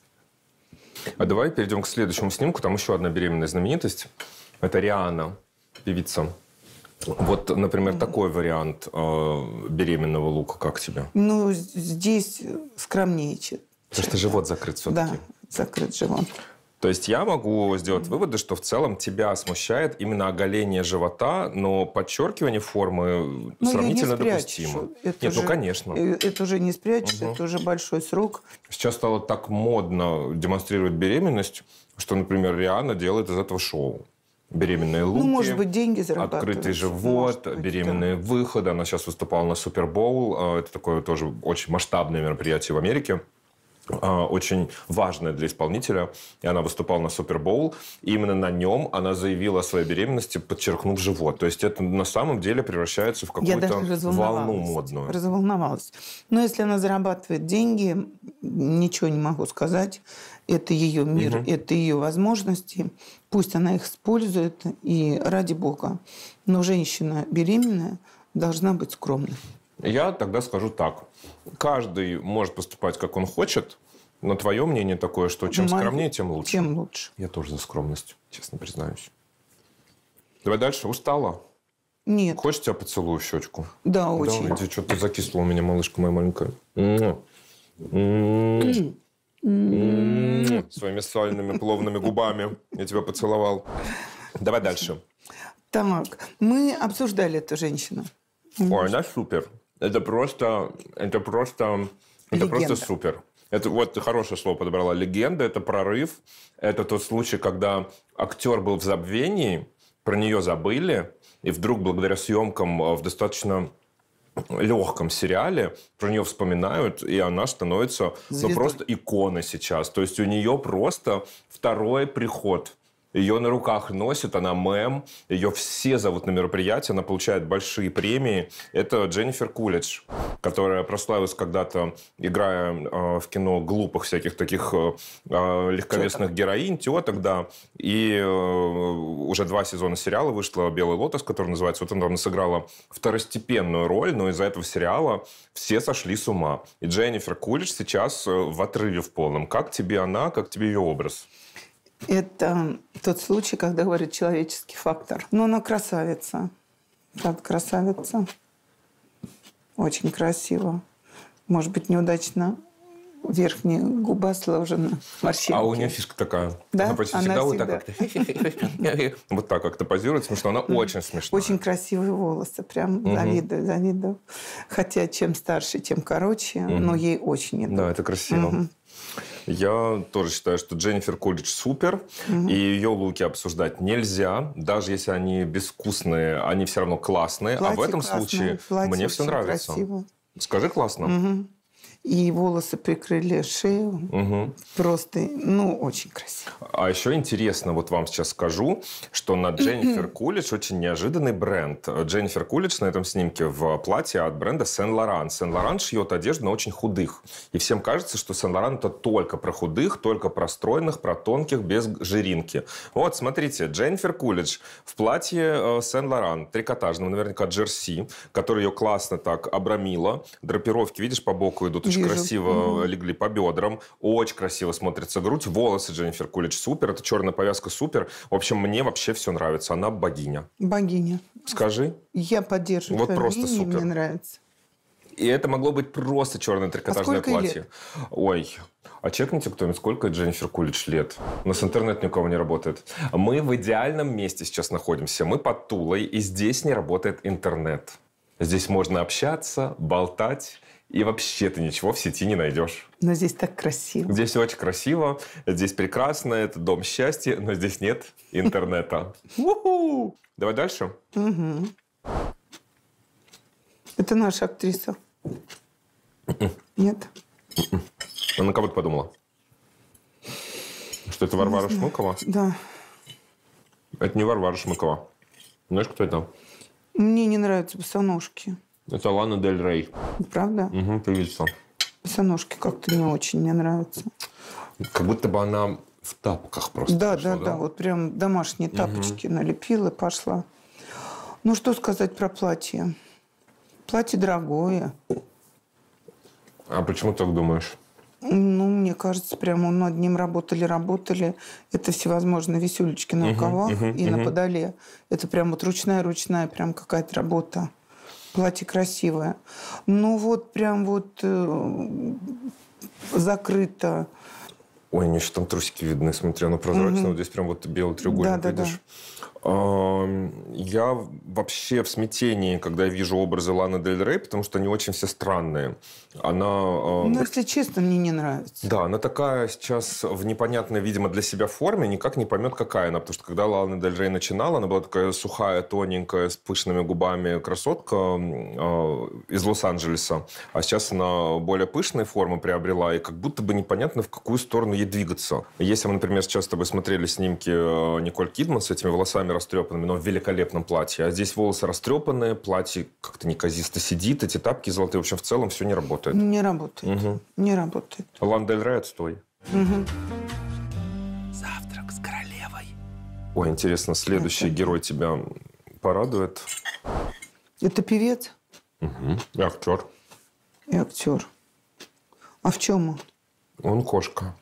А давай перейдем к следующему снимку. Там еще одна беременная знаменитость. Это Риана, певица. Вот, например, такой вариант э, беременного лука, как тебе? Ну, здесь скромнее. Потому что живот закрыт все-таки. Да, закрыт живот. То есть я могу сделать выводы, что в целом тебя смущает именно оголение живота, но подчеркивание формы э, ну, сравнительно не допустимо. Это Нет, ну, же, ну конечно. Э, это уже не спрячешь, угу. это уже большой срок. Сейчас стало так модно демонстрировать беременность, что, например, Риана делает из этого шоу беременные ну, луки. Ну, может быть, деньги Открытый живот, быть, беременные да. выходы. Она сейчас выступала на Супербоул. Э, это такое тоже очень масштабное мероприятие в Америке. А, очень важная для исполнителя, и она выступала на Супербоул, и именно на нем она заявила о своей беременности, подчеркнув живот. То есть это на самом деле превращается в какую-то волну модную. разволновалась. Но если она зарабатывает деньги, ничего не могу сказать. Это ее мир, угу. это ее возможности. Пусть она их использует, и ради бога. Но женщина беременная должна быть скромной. Я тогда скажу так каждый может поступать, как он хочет, но твое мнение такое, что чем Мам, скромнее, тем лучше. Тем лучше. Я тоже за скромность, честно признаюсь. Давай дальше. Устала? Нет. Хочешь, тебя поцелую в щечку? Да, очень. Да, что-то закисла у меня малышка моя маленькая. Своими сальными пловными губами я тебя поцеловал. Давай дальше. Так, мы обсуждали эту женщину. Ой, она супер это просто, это просто, Легенда. это просто супер. Это вот хорошее слово подобрала. Легенда – это прорыв. Это тот случай, когда актер был в забвении, про нее забыли, и вдруг благодаря съемкам э, в достаточно легком сериале про нее вспоминают, и она становится ну, просто иконой сейчас. То есть у нее просто второй приход – ее на руках носит, она мем, ее все зовут на мероприятие, она получает большие премии. Это Дженнифер Кулич, которая прославилась когда-то, играя э, в кино глупых всяких таких э, а, легковесных теток. героинь, теток, да. И э, уже два сезона сериала вышла «Белый лотос», который называется. Вот она там сыграла второстепенную роль, но из-за этого сериала все сошли с ума. И Дженнифер Кулич сейчас э, в отрыве в полном. Как тебе она, как тебе ее образ? Это тот случай, когда говорят человеческий фактор. Но ну, она красавица. так красавица. Очень красиво. Может быть, неудачно верхняя губа сложена. Морщинки. А у нее фишка такая. Да? Она почти она всегда, всегда вот так *laughs* как-то. Вот потому что она очень смешная. Очень красивые волосы. Прям завидую, завидую. Хотя чем старше, тем короче, но ей очень идут. Да, это красиво. Я тоже считаю, что Дженнифер Колледж супер, угу. и ее луки обсуждать нельзя. Даже если они безвкусные, они все равно классные. Платье а в этом классное. случае Платье мне все нравится. Красиво. Скажи классно. Угу и волосы прикрыли шею. Угу. Просто, ну, очень красиво. А еще интересно, вот вам сейчас скажу, что на Дженнифер *clears throat* Кулич очень неожиданный бренд. Дженнифер Кулич на этом снимке в платье от бренда Сен-Лоран. Сен-Лоран шьет одежду на очень худых. И всем кажется, что Сен-Лоран это только про худых, только про стройных, про тонких, без жиринки. Вот, смотрите, Дженнифер Кулич в платье Сен-Лоран, э, трикотажном, наверняка джерси, который ее классно так обрамило, Драпировки, видишь, по боку идут очень Вижу. красиво угу. легли по бедрам, очень красиво смотрится грудь, волосы Дженнифер Кулич супер, это черная повязка супер. В общем, мне вообще все нравится, она богиня. Богиня. Скажи. Я поддерживаю. Вот просто супер. Мне нравится. И это могло быть просто черное а трикотажное а платье. Лет? Ой, а чекните кто-нибудь, сколько Дженнифер Кулич лет? У нас интернет ни у кого не работает. Мы в идеальном месте сейчас находимся. Мы под Тулой, и здесь не работает интернет. Здесь можно общаться, болтать и вообще ты ничего в сети не найдешь. Но здесь так красиво. Здесь очень красиво, здесь прекрасно, это дом счастья, но здесь нет интернета. *laughs* Давай дальше. Это наша актриса. Нет? Она кого-то подумала. Что это Варвара Шмыкова? Да. Это не Варвара Шмыкова. Знаешь, кто это? Мне не нравятся босоножки. Это Лана Дель Рей. Правда? Угу, певица. Босоножки как-то не очень мне нравятся. Как будто бы она в тапках просто. Да, пошла, да, да, да. Вот прям домашние тапочки угу. налепила, пошла. Ну, что сказать про платье? Платье дорогое. А почему так думаешь? Ну, мне кажется, прямо над ним работали, работали. Это всевозможные висюлечки на рукавах uh-huh, и uh на подоле. Это прям вот ручная-ручная, прям какая-то работа платье красивое. Но ну, вот прям вот э, закрыто. Ой, не что там трусики видны, смотря на прозрачно. Угу. Вот здесь прям вот белый треугольник, да, да, видишь? Да. Я вообще в смятении, когда я вижу образы Ланы Дель Рей, потому что они очень все странные. Она... Ну, если честно, мне не нравится. Да, она такая сейчас в непонятной, видимо, для себя форме, никак не поймет, какая она. Потому что когда Лана Дель Рей начинала, она была такая сухая, тоненькая, с пышными губами красотка а, из Лос-Анджелеса. А сейчас она более пышные формы приобрела, и как будто бы непонятно, в какую сторону ей двигаться. Если мы, например, сейчас с тобой смотрели снимки э, Николь Кидман с этими волосами волосами растрепанными, но в великолепном платье. А здесь волосы растрепанные, платье как-то неказисто сидит, эти тапки золотые. В общем, в целом все не работает. Не работает. Угу. Не работает. Ландель Рай отстой. Угу. Завтрак с королевой. Ой, интересно, следующий Это... герой тебя порадует? Это певец. Угу. И актер. И актер. А в чем он? Он кошка.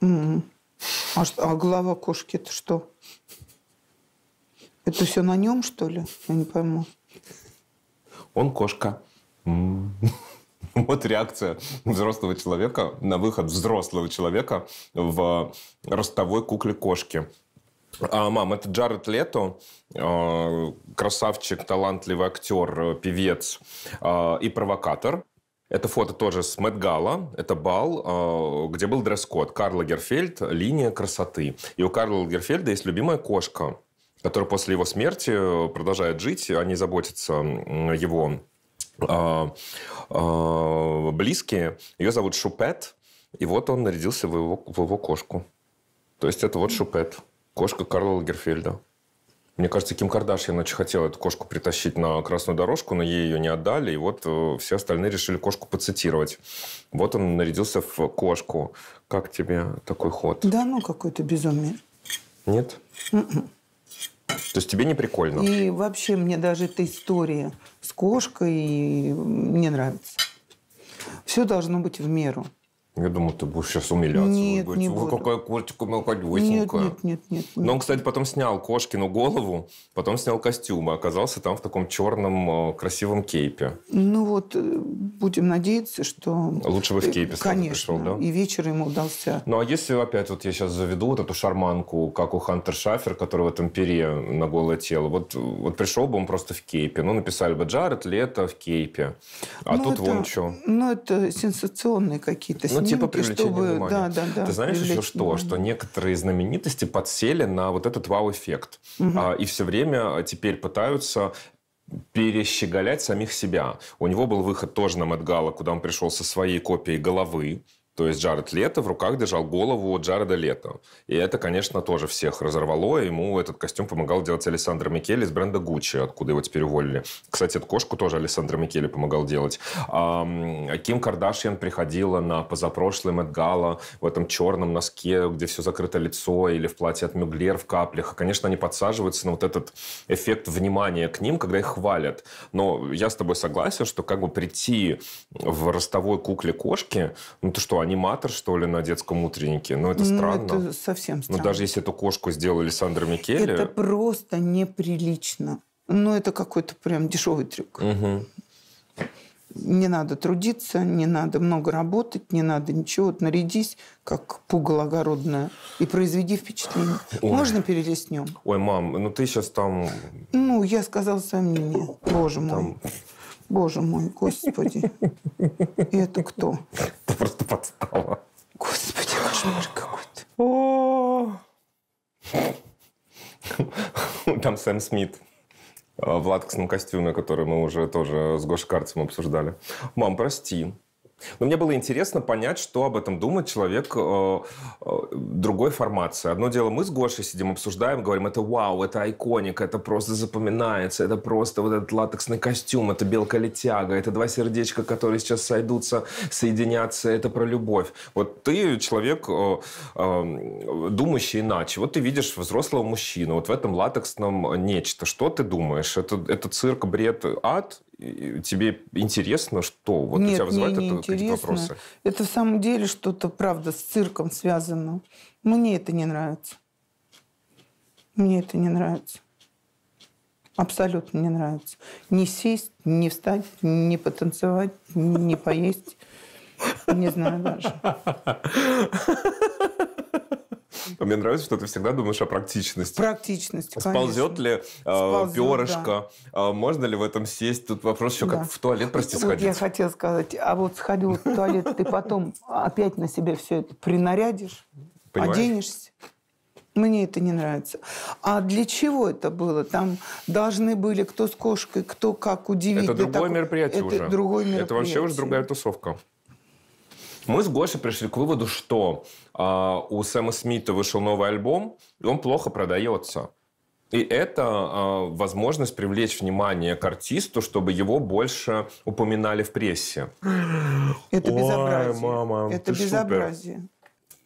Mm. А, а глава кошки это что? Это все на нем, что ли? Я не пойму. Он кошка. *laughs* Вот реакция взрослого человека на выход взрослого человека в ростовой кукле кошки. А, мам, это Джаред Лето, а, красавчик, талантливый актер, певец а, и провокатор. Это фото тоже с Мэтгала, это бал, а, где был дресс-код. Карл Герфельд «Линия красоты». И у Карла Герфельда есть любимая кошка, который после его смерти э, продолжает жить, они заботятся его а, а, близкие. Ее зовут Шупет, и вот он нарядился в его, в его кошку. То есть это вот Шупет, кошка Карла Лагерфельда. Мне кажется, Ким Кардашьян очень хотела эту кошку притащить на красную дорожку, но ей ее не отдали, и вот э, все остальные решили кошку поцитировать. Вот он нарядился в кошку. Как тебе такой ход? Да ну, какое-то безумие. Нет? Mm-mm. М-м. То есть тебе не прикольно? И вообще мне даже эта история с кошкой не нравится. Все должно быть в меру. Я думаю, ты будешь сейчас умиляться. Нет, говорить, не Вы буду. какая кошечка мелкодесенькая. Нет, нет, нет, нет, Но он, кстати, потом снял Кошкину голову, потом снял костюм, и а оказался там в таком черном э, красивом кейпе. Ну вот, э, будем надеяться, что... Лучше бы в э, кейпе Конечно. пришел, да? и вечер ему удался. Ну а если опять вот я сейчас заведу вот эту шарманку, как у Хантер Шафер, который в этом пере на голое тело, вот, вот пришел бы он просто в кейпе. Ну, написали бы Джаред, лето в кейпе. А ну, тут это, вон что. Ну, это сенсационные какие-то ну, снимки, ну, типа привлечения чтобы... внимания. Да, да, да, Ты знаешь еще что? Внимание. Что некоторые знаменитости подсели на вот этот вау-эффект. Угу. А, и все время а, теперь пытаются перещеголять самих себя. У него был выход тоже на Мэтт Гала, куда он пришел со своей копией головы. То есть Джаред Лето в руках держал голову Джареда Лето. И это, конечно, тоже всех разорвало. Ему этот костюм помогал делать Александр Микеле из бренда Гуччи, откуда его теперь уволили. Кстати, эту кошку тоже Александр Микеле помогал делать. Ким Кардашьян приходила на позапрошлый Мэтт Гала в этом черном носке, где все закрыто лицо, или в платье от Мюглер в каплях. И, конечно, они подсаживаются на вот этот эффект внимания к ним, когда их хвалят. Но я с тобой согласен, что как бы прийти в ростовой кукле кошки, ну то что, они аниматор, что ли, на детском утреннике? Ну, это ну, странно. Ну, это совсем странно. Ну, даже если эту кошку сделали Сандра Микеле... Это просто неприлично. Ну, это какой-то прям дешевый трюк. Угу. Не надо трудиться, не надо много работать, не надо ничего. Вот нарядись, как пугало огородное, и произведи впечатление. Ой. Можно перелистнем? Ой, мам, ну ты сейчас там... Ну, я сказала свое мнение. Боже мой. Там... Боже мой, господи. И это кто? Это просто подстава. Господи, кошмар какой-то. Там Сэм Смит э, в латексном костюме, который мы уже тоже с Гош Гошкарцем обсуждали. Мам, прости, но мне было интересно понять, что об этом думает человек э, э, другой формации. Одно дело, мы с Гошей сидим, обсуждаем, говорим, это вау, это иконика, это просто запоминается, это просто вот этот латексный костюм, это белка-летяга, это два сердечка, которые сейчас сойдутся, соединятся, это про любовь. Вот ты человек, э, думающий иначе. Вот ты видишь взрослого мужчину вот в этом латексном нечто. Что ты думаешь? Это, это цирк, бред, ад тебе интересно, что вот Нет, у тебя вызывает мне не это, интересно. вопросы? Это в самом деле что-то, правда, с цирком связано. Мне это не нравится. Мне это не нравится. Абсолютно не нравится. Не сесть, не встать, не потанцевать, не поесть. Не знаю даже. *laughs* Мне нравится, что ты всегда думаешь о практичности. Практичность, Сползет ли э, перышко? Э, можно ли в этом сесть? Тут вопрос еще как в туалет, прости, вот сходить. я хотела сказать, а вот сходил в туалет, ты потом опять на себе все это принарядишь, оденешься. Мне это не нравится. А для чего это было? Там должны были кто с кошкой, кто как удивить. Это другое так... мероприятие это уже. Другое мероприятие. Это вообще уже другая тусовка. Мы с Гошей пришли к выводу, что э, у Сэма Смита вышел новый альбом, и он плохо продается. И это э, возможность привлечь внимание к артисту, чтобы его больше упоминали в прессе. Это Ой, безобразие. мама, это безобразие. Супер.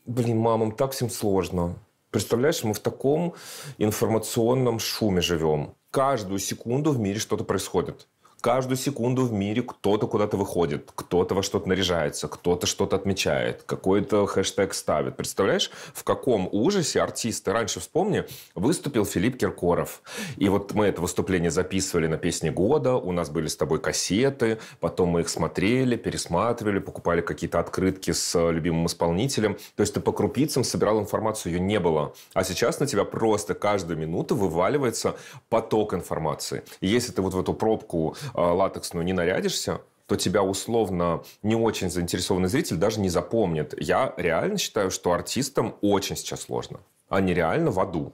Блин, мамам так всем сложно. Представляешь, мы в таком информационном шуме живем. Каждую секунду в мире что-то происходит каждую секунду в мире кто-то куда-то выходит, кто-то во что-то наряжается, кто-то что-то отмечает, какой-то хэштег ставит. Представляешь, в каком ужасе артисты, раньше вспомни, выступил Филипп Киркоров. И вот мы это выступление записывали на «Песни года», у нас были с тобой кассеты, потом мы их смотрели, пересматривали, покупали какие-то открытки с любимым исполнителем. То есть ты по крупицам собирал информацию, ее не было. А сейчас на тебя просто каждую минуту вываливается поток информации. И если ты вот в эту пробку а, латексную не нарядишься, то тебя условно не очень заинтересованный зритель даже не запомнит. Я реально считаю, что артистам очень сейчас сложно. Они реально в аду.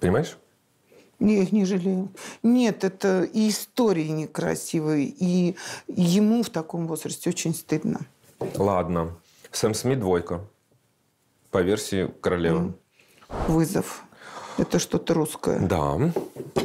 Понимаешь? Не, их не жалею. Нет, это и истории некрасивые, и ему в таком возрасте очень стыдно. Ладно. Сэм Смит двойка. По версии королевы. Вызов. Это что-то русское. Да.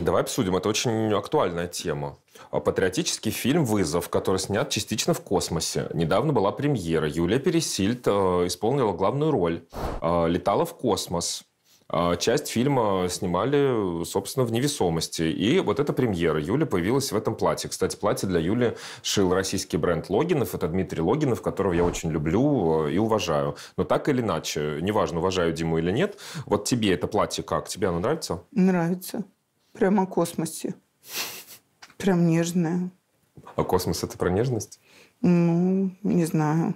Давай обсудим. Это очень актуальная тема. А, патриотический фильм «Вызов», который снят частично в космосе. Недавно была премьера. Юлия Пересильд э, исполнила главную роль. А, летала в космос. А, часть фильма снимали, собственно, в невесомости. И вот эта премьера. Юля появилась в этом платье. Кстати, платье для Юли шил российский бренд Логинов. Это Дмитрий Логинов, которого я очень люблю э, и уважаю. Но так или иначе, неважно, уважаю Диму или нет, вот тебе это платье как? Тебе оно нравится? Нравится. Прямо о космосе. Прям нежное. А космос – это про нежность? Ну, не знаю.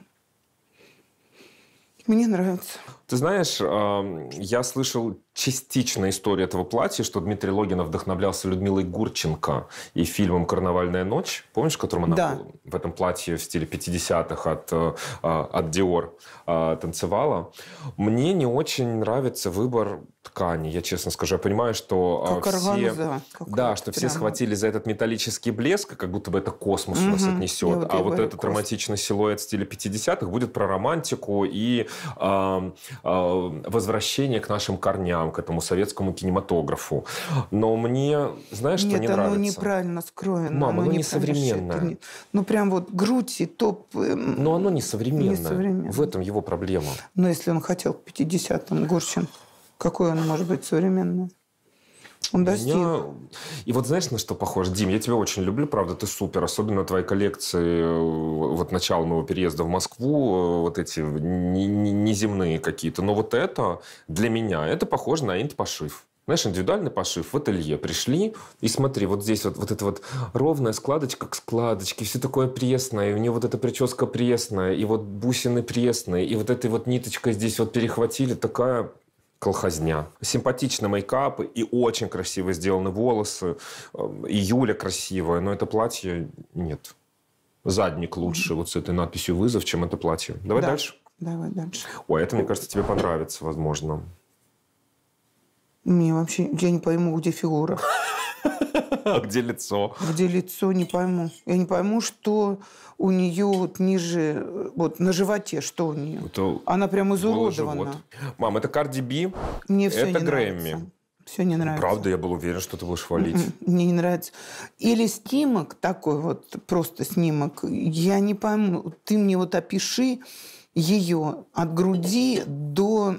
Мне нравится. Ты знаешь, я слышал частично история этого платья, что Дмитрий Логинов вдохновлялся Людмилой Гурченко и фильмом «Карнавальная ночь», помнишь, в котором она да. в этом платье в стиле 50-х от, э, а, от Dior а, танцевала. Мне не очень нравится выбор ткани, я честно скажу. Я понимаю, что э, как все... Органза, как да, что все прямо. схватили за этот металлический блеск, как будто бы это космос угу, нас отнесет. Вот а вот этот романтичный силуэт в стиле 50-х будет про романтику и э, э, возвращение к нашим корням к этому советскому кинематографу. Но мне, знаешь, Нет, что не оно нравится? Нет, оно неправильно скроено. Мама, оно, оно не современное. Не... Ну, прям вот грудь и топ. Эм, Но оно не современное. В этом его проблема. Но если он хотел к 50-м, Гурчин, какое он может быть современное? Он достиг. Меня... И вот знаешь, на что похоже? Дим, я тебя очень люблю, правда, ты супер. Особенно твои коллекции, э, вот начала моего переезда в Москву, э, вот эти неземные какие-то. Но вот это для меня, это похоже на инт-пошив знаешь, индивидуальный пошив в ателье. Пришли, и смотри, вот здесь вот, вот эта вот ровная складочка к складочке, все такое пресное, и у нее вот эта прическа пресная, и вот бусины пресные, и вот этой вот ниточкой здесь вот перехватили, такая колхозня. Симпатичный мейкап и очень красиво сделаны волосы. Э, и Юля красивая, но это платье нет. Задник лучше вот с этой надписью «Вызов», чем это платье. Давай да. дальше. Давай дальше. Ой, это, мне кажется, тебе понравится, возможно. Мне вообще, я не пойму, где фигура. А *laughs* где лицо? Где лицо, не пойму. Я не пойму, что у нее вот ниже, вот на животе, что у нее. Это Она прям изуродована. Мам, это Карди Би, Мне все это не Грэмми. Нравится. Все не нравится. Правда, я был уверен, что ты будешь валить. Мне не нравится. Или снимок такой вот, просто снимок. Я не пойму. Ты мне вот опиши ее от груди до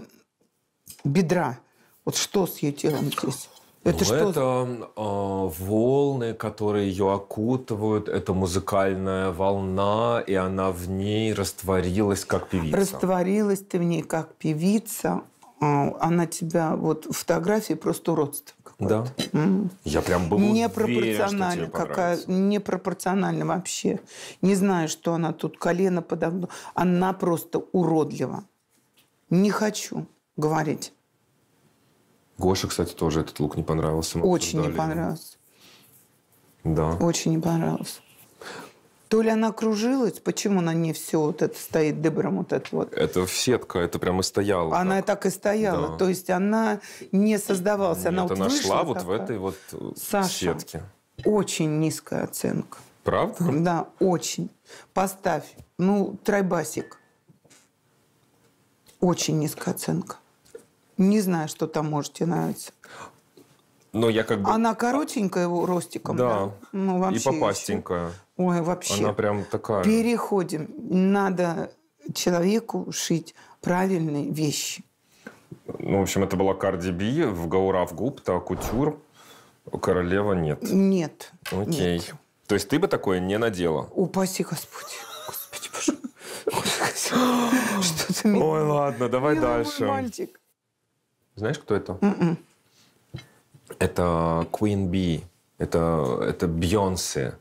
бедра. Вот что с ее телом здесь? Это, ну, что? это э, волны, которые ее окутывают, это музыкальная волна, и она в ней растворилась как певица. Растворилась ты в ней как певица. А, она тебя, вот фотографии просто уродство. Да. Mm. Я прям был непропорционально уверен, какая непропорционально вообще. Не знаю, что она тут колено подогнула. Она просто уродлива. Не хочу говорить. Гоша, кстати, тоже этот лук не понравился. Мы Очень обсуждали. не понравился. Да. Очень не понравился. То ли она кружилась, почему на ней все вот это стоит дыбром вот это вот? Это сетка, это прямо и стояла. Она так, так и стояла, да. то есть она не создавалась, Нет, она вот она вышла шла вот в этой вот э, Саша, сетке. Очень низкая оценка. Правда? Да, очень. Поставь, ну тройбасик. Очень низкая оценка. Не знаю, что там можете нравиться. Но я как бы... Она коротенькая его ростиком, да? да? Ну, вообще и попастенькая. Еще. Ой, вообще. Она прям такая. Переходим. Надо человеку шить правильные вещи. Ну, в общем, это была Карди Би, в Гаура в губ, Гупта, Кутюр, Королева нет. Нет. Окей. Нет. То есть ты бы такое не надела? Упаси Господи. Господи, боже. *laughs* Что ты Ой, ладно, давай дальше. мальчик. Знаешь, кто это? Mm-mm. М-м. Это Queen Bee. Это, это Бьонсе,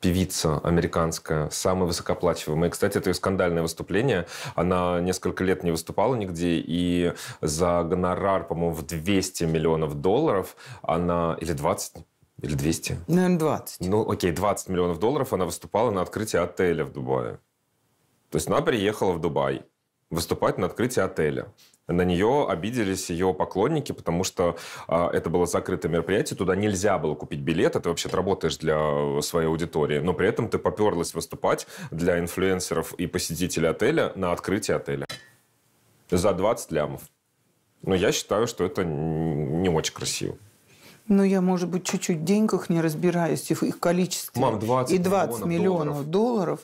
певица американская, самая высокооплачиваемая. И, кстати, это ее скандальное выступление. Она несколько лет не выступала нигде, и за гонорар, по-моему, в 200 миллионов долларов она... Или 20? Или 200? Наверное, 20. Ну, окей, 20 миллионов долларов она выступала на открытии отеля в Дубае. То есть она приехала в Дубай выступать на открытии отеля. На нее обиделись ее поклонники, потому что а, это было закрытое мероприятие, туда нельзя было купить билет, это а вообще ты работаешь для э, своей аудитории, но при этом ты поперлась выступать для инфлюенсеров и посетителей отеля на открытии отеля за 20 лямов. Но я считаю, что это не очень красиво. Ну, я, может быть, чуть-чуть в деньгах не разбираюсь, в их количестве. Мам, 20 и 20 миллионов, миллионов долларов. долларов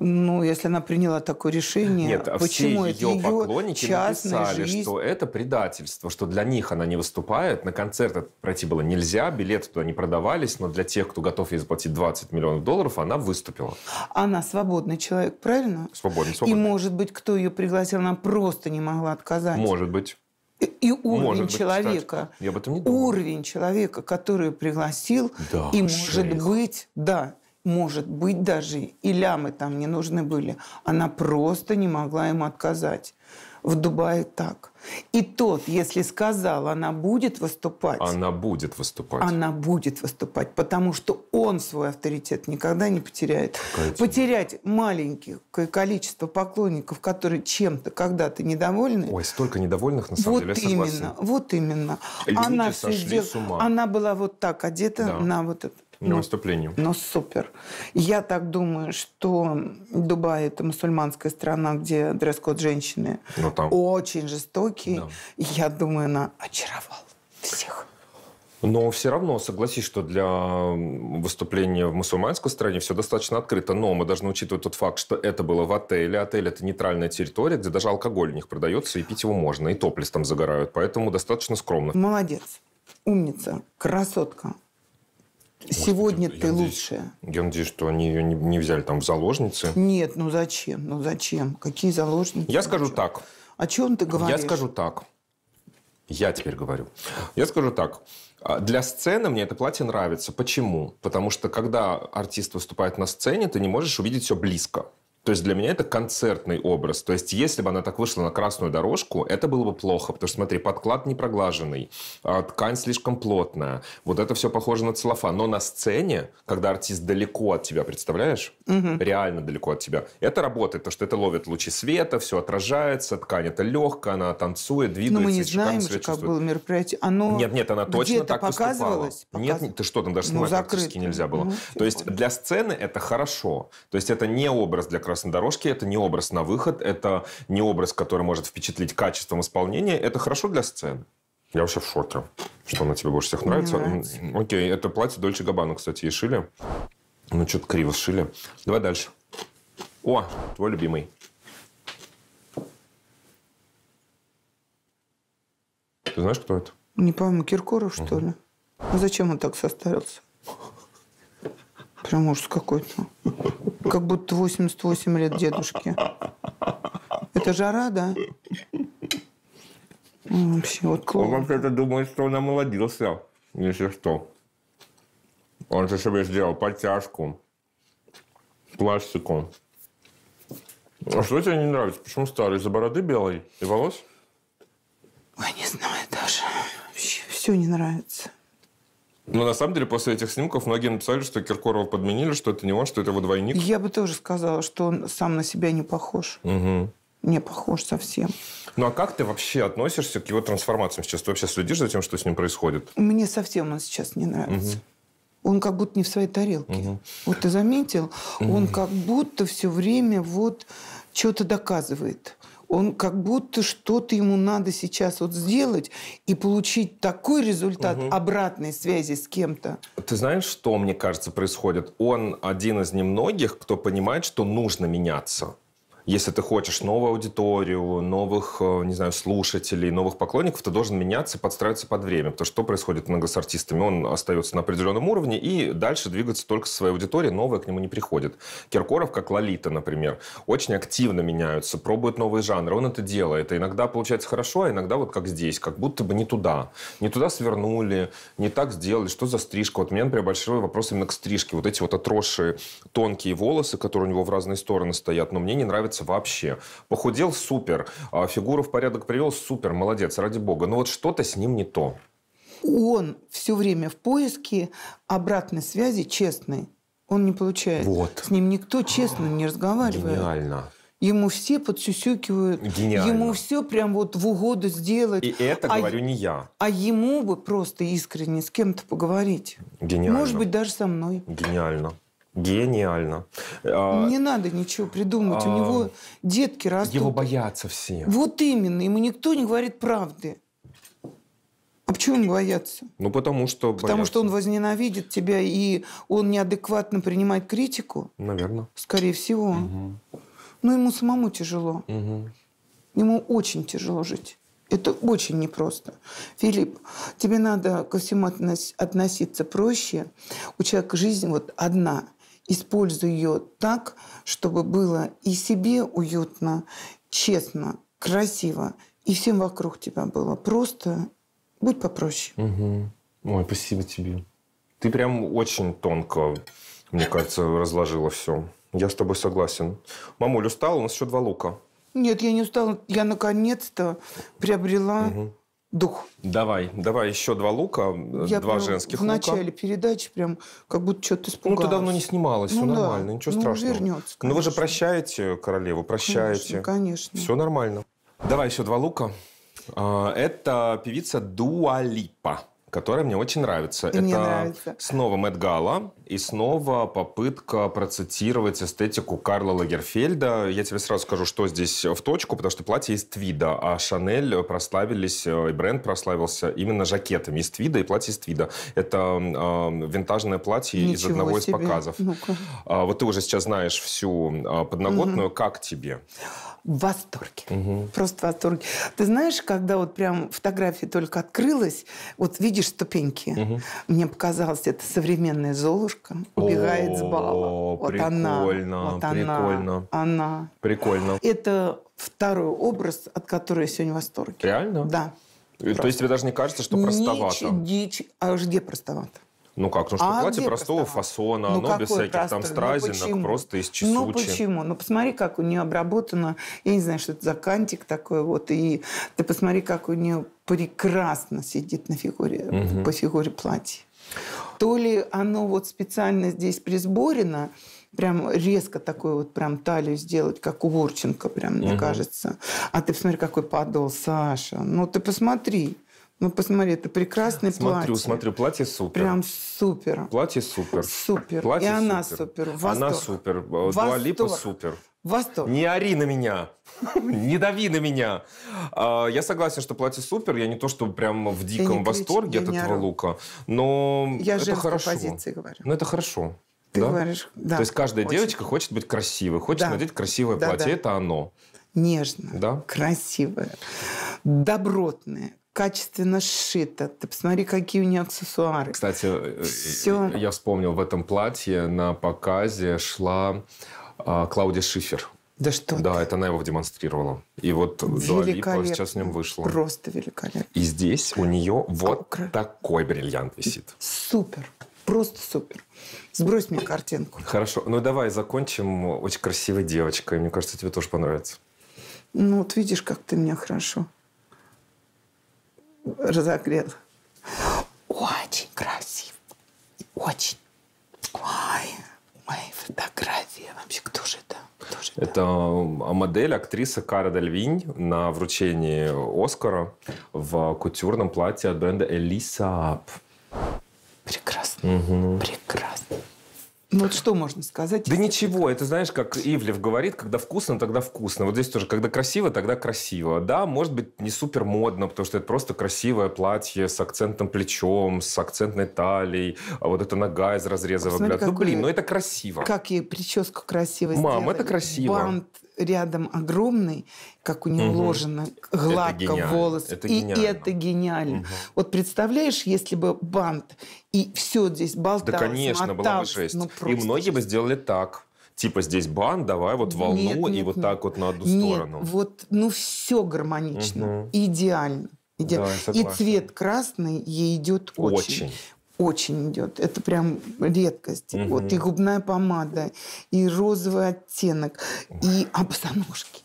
ну, если она приняла такое решение, Нет, а почему все ее, ее поклонники написали, жизнь... что это предательство, что для них она не выступает, на концерт пройти было нельзя, билеты туда не продавались, но для тех, кто готов ей заплатить 20 миллионов долларов, она выступила. Она свободный человек, правильно? Свободный, свободный. И, может быть, кто ее пригласил, она просто не могла отказать. Может быть. И уровень может быть, человека. я об этом не Уровень человека, который пригласил, да, и, может шейх. быть, да, может быть, даже и лямы там не нужны были. Она просто не могла ему отказать. В Дубае так. И тот, если сказал, она будет выступать... Она будет выступать. Она будет выступать, потому что он свой авторитет никогда не потеряет. Конечно. А Потерять маленькое количество поклонников, которые чем-то когда-то недовольны... Ой, столько недовольных, на самом вот деле, я именно, согласен. Вот именно. Люди она, сошли дел... с ума. она была вот так одета да. на вот это на ну, ну выступлении. Ну, супер. Я так думаю, что Дубай – это мусульманская страна, где дресс-код женщины ну, там... очень жестокий. Да. Я думаю, она очаровала всех. Но все равно, согласись, что для выступления в мусульманской стране все достаточно открыто. Но мы должны учитывать тот факт, что это было в отеле. Отель – это нейтральная территория, где даже алкоголь у них продается, и пить его можно, и топлис там загорают. Поэтому достаточно скромно. Молодец. Умница. Красотка. Сегодня Может, ты я лучше. Надеюсь, я надеюсь, что они ее не, не взяли там в заложницы. Нет, ну зачем? Ну зачем? Какие заложницы? Я ну скажу так. О чем ты говоришь? Я скажу так. Я теперь говорю. Я скажу так. А, для сцены мне это платье нравится. Почему? Потому что когда артист выступает на сцене, ты не можешь увидеть все близко. То есть для меня это концертный образ. То есть если бы она так вышла на красную дорожку, это было бы плохо. Потому что, смотри, подклад не проглаженный, а ткань слишком плотная. Вот это все похоже на целлофан. Но на сцене, когда артист далеко от тебя, представляешь? Угу. Реально далеко от тебя. Это работает, потому что это ловит лучи света, все отражается, ткань это легкая, она танцует, ну, двигается. Но мы не знаем же, как чувствует. было мероприятие. Оно нет, нет, она точно так показывалась? выступала. Нет, ты что, там даже ну, снимать ну, практически нельзя было. Ну, То есть для сцены это хорошо. То есть это не образ для красоты на дорожке, это не образ на выход, это не образ, который может впечатлить качеством исполнения, это хорошо для сцены. Я вообще в шоке, что она тебе больше всех нравится. Мне нравится. Окей, это платье Дольче Габбана, кстати, и шили. Ну, что-то криво сшили. Давай дальше. О, твой любимый. Ты знаешь, кто это? Не помню, Киркоров, угу. что ли? А зачем он так состарился? Прям ужас какой-то. Как будто 88 лет дедушке. Это жара, да? Ну, вообще, вот клоун. Он вообще-то думает, что он омолодился, если что. Он же себе сделал подтяжку, пластику. А что тебе не нравится? Почему старый? Из-за бороды белой и волос? Ой, не знаю даже. Вообще все не нравится. Но на самом деле после этих снимков многие написали, что Киркорова подменили, что это не он, что это его двойник. Я бы тоже сказала, что он сам на себя не похож. Угу. Не похож совсем. Ну а как ты вообще относишься к его трансформациям сейчас? Ты вообще следишь за тем, что с ним происходит? Мне совсем он сейчас не нравится. Угу. Он как будто не в своей тарелке. Угу. Вот ты заметил? Угу. Он как будто все время вот что-то доказывает он как будто что-то ему надо сейчас вот сделать и получить такой результат угу. обратной связи с кем-то. Ты знаешь, что, мне кажется, происходит? Он один из немногих, кто понимает, что нужно меняться если ты хочешь новую аудиторию, новых, э, не знаю, слушателей, новых поклонников, ты должен меняться, подстраиваться под время. Потому что что происходит много с артистами? Он остается на определенном уровне и дальше двигается только со своей аудиторией, новая к нему не приходит. Киркоров, как Лолита, например, очень активно меняются, пробует новые жанры, он это делает. И иногда получается хорошо, а иногда вот как здесь, как будто бы не туда. Не туда свернули, не так сделали, что за стрижка. Вот у меня, например, большой вопрос именно к стрижке. Вот эти вот отросшие тонкие волосы, которые у него в разные стороны стоят, но мне не нравится заниматься вообще. Похудел – супер. А, фигуру в порядок привел – супер, молодец, ради бога. Но вот что-то с ним не то. Он все время в поиске обратной связи честной. Он не получает. Вот. С ним никто честно не разговаривает. Гениально. Ему все подсюсюкивают. Гениально. Ему все прям вот в угоду сделать. И это а, говорю не я. А ему бы просто искренне с кем-то поговорить. Гениально. Может быть, даже со мной. Гениально. Гениально. А, не надо ничего придумывать. А, У него детки растут. Его боятся все. Вот именно. Ему никто не говорит правды. А почему не боятся? Ну, потому что Потому боятся. что он возненавидит тебя, и он неадекватно принимает критику. Наверное. Скорее всего. Угу. Но ему самому тяжело. Угу. Ему очень тяжело жить. Это очень непросто. Филипп, тебе надо ко всему относиться проще. У человека жизнь вот одна – использую ее так, чтобы было и себе уютно, честно, красиво, и всем вокруг тебя было. Просто будь попроще. Угу. Ой, спасибо тебе. Ты прям очень тонко, мне кажется, разложила все. Я с тобой согласен. Мамуль, устала? У нас еще два лука. Нет, я не устала. Я наконец-то приобрела угу дух. Давай, давай еще два лука, Я два женских в лука. в начале передачи прям как будто что-то испугалась. Ну, ты давно не снималась, ну, все да. нормально, ничего ну, страшного. вернется, конечно. Ну, Но вы же прощаете королеву, прощаете. Конечно, конечно. Все нормально. Давай еще два лука. А, это певица Дуалипа которая мне очень нравится. И Это нравится. снова Мэтт Гала и снова попытка процитировать эстетику Карла Лагерфельда. Я тебе сразу скажу, что здесь в точку, потому что платье из твида, а Шанель прославились, э, и бренд прославился именно жакетами из твида и платье из твида. Это э, винтажное платье Ничего из одного себе. из показов. ну -ка. А, вот ты уже сейчас знаешь всю э, подноготную. Угу. Как тебе? в восторге. Угу. Просто в восторге. Ты знаешь, когда вот прям фотография только открылась, вот видишь ступеньки. Угу. Мне показалось, это современная Золушка убегает О, с бала. Вот прикольно, она. Вот она, Она. Прикольно. Это второй образ, от которого я сегодня в восторге. Реально? Да. Просто. То есть тебе даже не кажется, что простовато? Дичь, дичь. А уж где простовато? Ну как? ну что а платье простого простого? фасона, ну, оно без всяких простор? там ну стразинок, ну, просто из ну чесучи. Ну почему? Ну посмотри, как у нее обработано, я не знаю, что это за кантик такой вот, и ты посмотри, как у нее прекрасно сидит на фигуре, угу. по фигуре платье. То ли оно вот специально здесь присборено, прям резко такой вот прям талию сделать, как у Ворченко, прям, мне угу. кажется. А ты посмотри, какой подол, Саша. Ну, ты посмотри. Ну, посмотри, это прекрасный платье. Смотрю, смотрю, платье супер. Прям супер. Платье супер. Супер. Платье И супер. она супер. Э, Восторг. Она супер. Восторг. Два липа супер. Восторг. Не ори на меня. *laughs* не дави на меня. А, я согласен, что платье супер. Я не то, что прям в диком восторге от этого лука. Но я это хорошо. позиции говорю. Но ну, это хорошо. Ты говоришь, да. То есть каждая девочка хочет быть красивой, хочет надеть красивое платье. Это оно. Нежно, да? красивое, добротное, качественно сшито. Ты посмотри, какие у нее аксессуары. Кстати, э, э, Все. Э, я вспомнил, в этом платье на показе шла а, Клаудия Шифер. Да что Да, ты? это она его демонстрировала. И вот Дуалипа сейчас в нем вышла. Просто великолепно. И здесь у нее вот Укра... такой бриллиант висит. Супер. Просто супер. Сбрось мне картинку. Хорошо. Ну, давай закончим очень красивой девочкой. Мне кажется, тебе тоже понравится. Ну, вот видишь, как ты меня хорошо разогрел Очень красиво. Очень. Ой, мои фотографии. Вообще, кто же это? Кто же это? это а, модель, актриса Кара Дельвинь на вручении Оскара в кутюрном платье от бренда Элиса Ап. Прекрасно. Угу. Прекрасно. Ну вот что можно сказать? Да ничего, это знаешь, как Ивлев говорит, когда вкусно, тогда вкусно. Вот здесь тоже, когда красиво, тогда красиво. Да, может быть, не супер модно, потому что это просто красивое платье с акцентом плечом, с акцентной талией, а вот эта нога из разреза выглядит. Ну, блин, ну это красиво. Как ей прическу красиво Мам, сделали. это красиво. Бант рядом огромный, как у него угу. гладко волосы, и это гениально. Угу. Вот представляешь, если бы бант и все здесь болталось, Да, конечно, моталось, была бы жесть. Ну, и многие жесть. бы сделали так типа здесь бан, давай вот волну нет, нет, и нет. вот так вот на одну нет, сторону. Вот, ну все гармонично, угу. идеально. идеально. Да, и цвет красный ей идет очень. очень очень идет. Это прям редкость. Угу. Вот и губная помада, и розовый оттенок, и обстановки.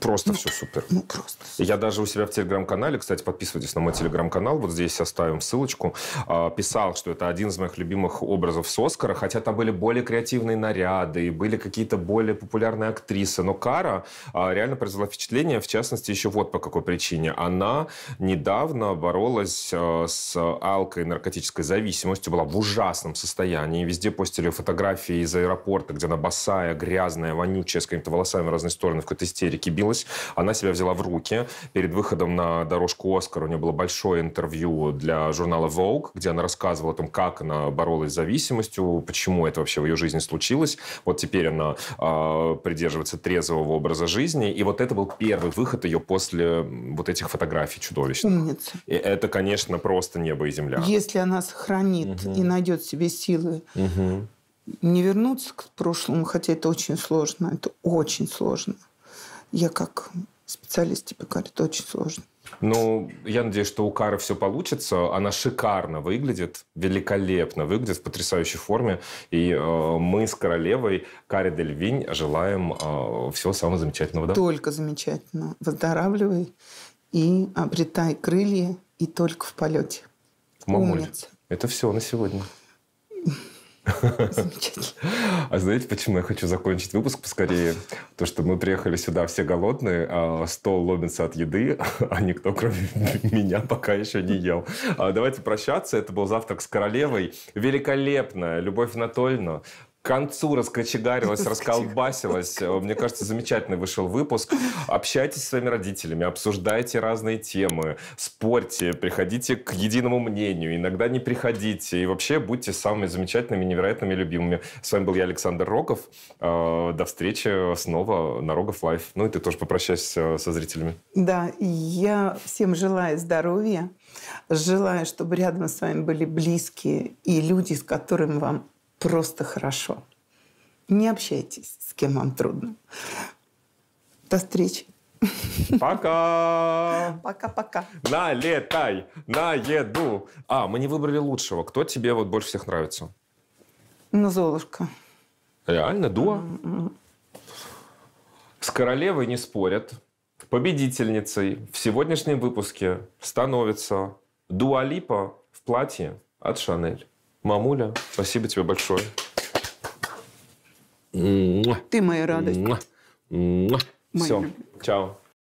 Просто ну, все супер. Ну, просто. Я даже у себя в телеграм-канале, кстати, подписывайтесь на мой телеграм-канал, вот здесь оставим ссылочку, а, писал, что это один из моих любимых образов с Оскара, хотя там были более креативные наряды, и были какие-то более популярные актрисы, но Кара а, реально произвела впечатление, в частности, еще вот по какой причине. Она недавно боролась а, с алкой наркотической зависимостью, зависимостью, была в ужасном состоянии. Везде постили фотографии из аэропорта, где она босая, грязная, вонючая, с какими-то волосами в разные стороны, в какой-то истерике билась. Она себя взяла в руки. Перед выходом на дорожку «Оскар» у нее было большое интервью для журнала Vogue, где она рассказывала о том, как она боролась с зависимостью, почему это вообще в ее жизни случилось. Вот теперь она э, придерживается трезвого образа жизни. И вот это был первый выход ее после вот этих фотографий чудовищных. Умница. И это, конечно, просто небо и земля. Если она сохранит хранит угу. и найдет себе силы. Угу. Не вернуться к прошлому, хотя это очень сложно, это очень сложно. Я как специалист тебе говорю, это очень сложно. Ну, я надеюсь, что у Кары все получится. Она шикарно выглядит, великолепно выглядит, в потрясающей форме. И э, мы с королевой Кари Дель Винь желаем э, всего самого замечательного. Да? Только замечательно. Выздоравливай и обретай крылья и только в полете. Мамуль. Умница. Это все на сегодня. А знаете, почему я хочу закончить выпуск поскорее? То, что мы приехали сюда все голодные, а стол ломится от еды, а никто, кроме меня, пока еще не ел. А давайте прощаться. Это был «Завтрак с королевой». Великолепная Любовь Анатольевна, к концу раскочегарилась, *laughs* расколбасилась. Э, мне кажется, замечательный вышел выпуск. Общайтесь с своими родителями, обсуждайте разные темы, спорьте, приходите к единому мнению, иногда не приходите. И вообще будьте самыми замечательными, невероятными любимыми. С вами был я, Александр Рогов. Э, до встречи снова на Рогов Лайф. Ну и ты тоже попрощайся э, со зрителями. Да, я всем желаю здоровья, желаю, чтобы рядом с вами были близкие и люди, с которыми вам просто хорошо. Не общайтесь с кем вам трудно. До встречи. Пока! *laughs* Пока-пока. Налетай на еду. А, мы не выбрали лучшего. Кто тебе вот больше всех нравится? Ну, Золушка. Реально? Дуа? С королевой не спорят. Победительницей в сегодняшнем выпуске становится Дуалипа в платье от Шанель. Мамуля, спасибо тебе большое. Ты моя радость. Все, чао.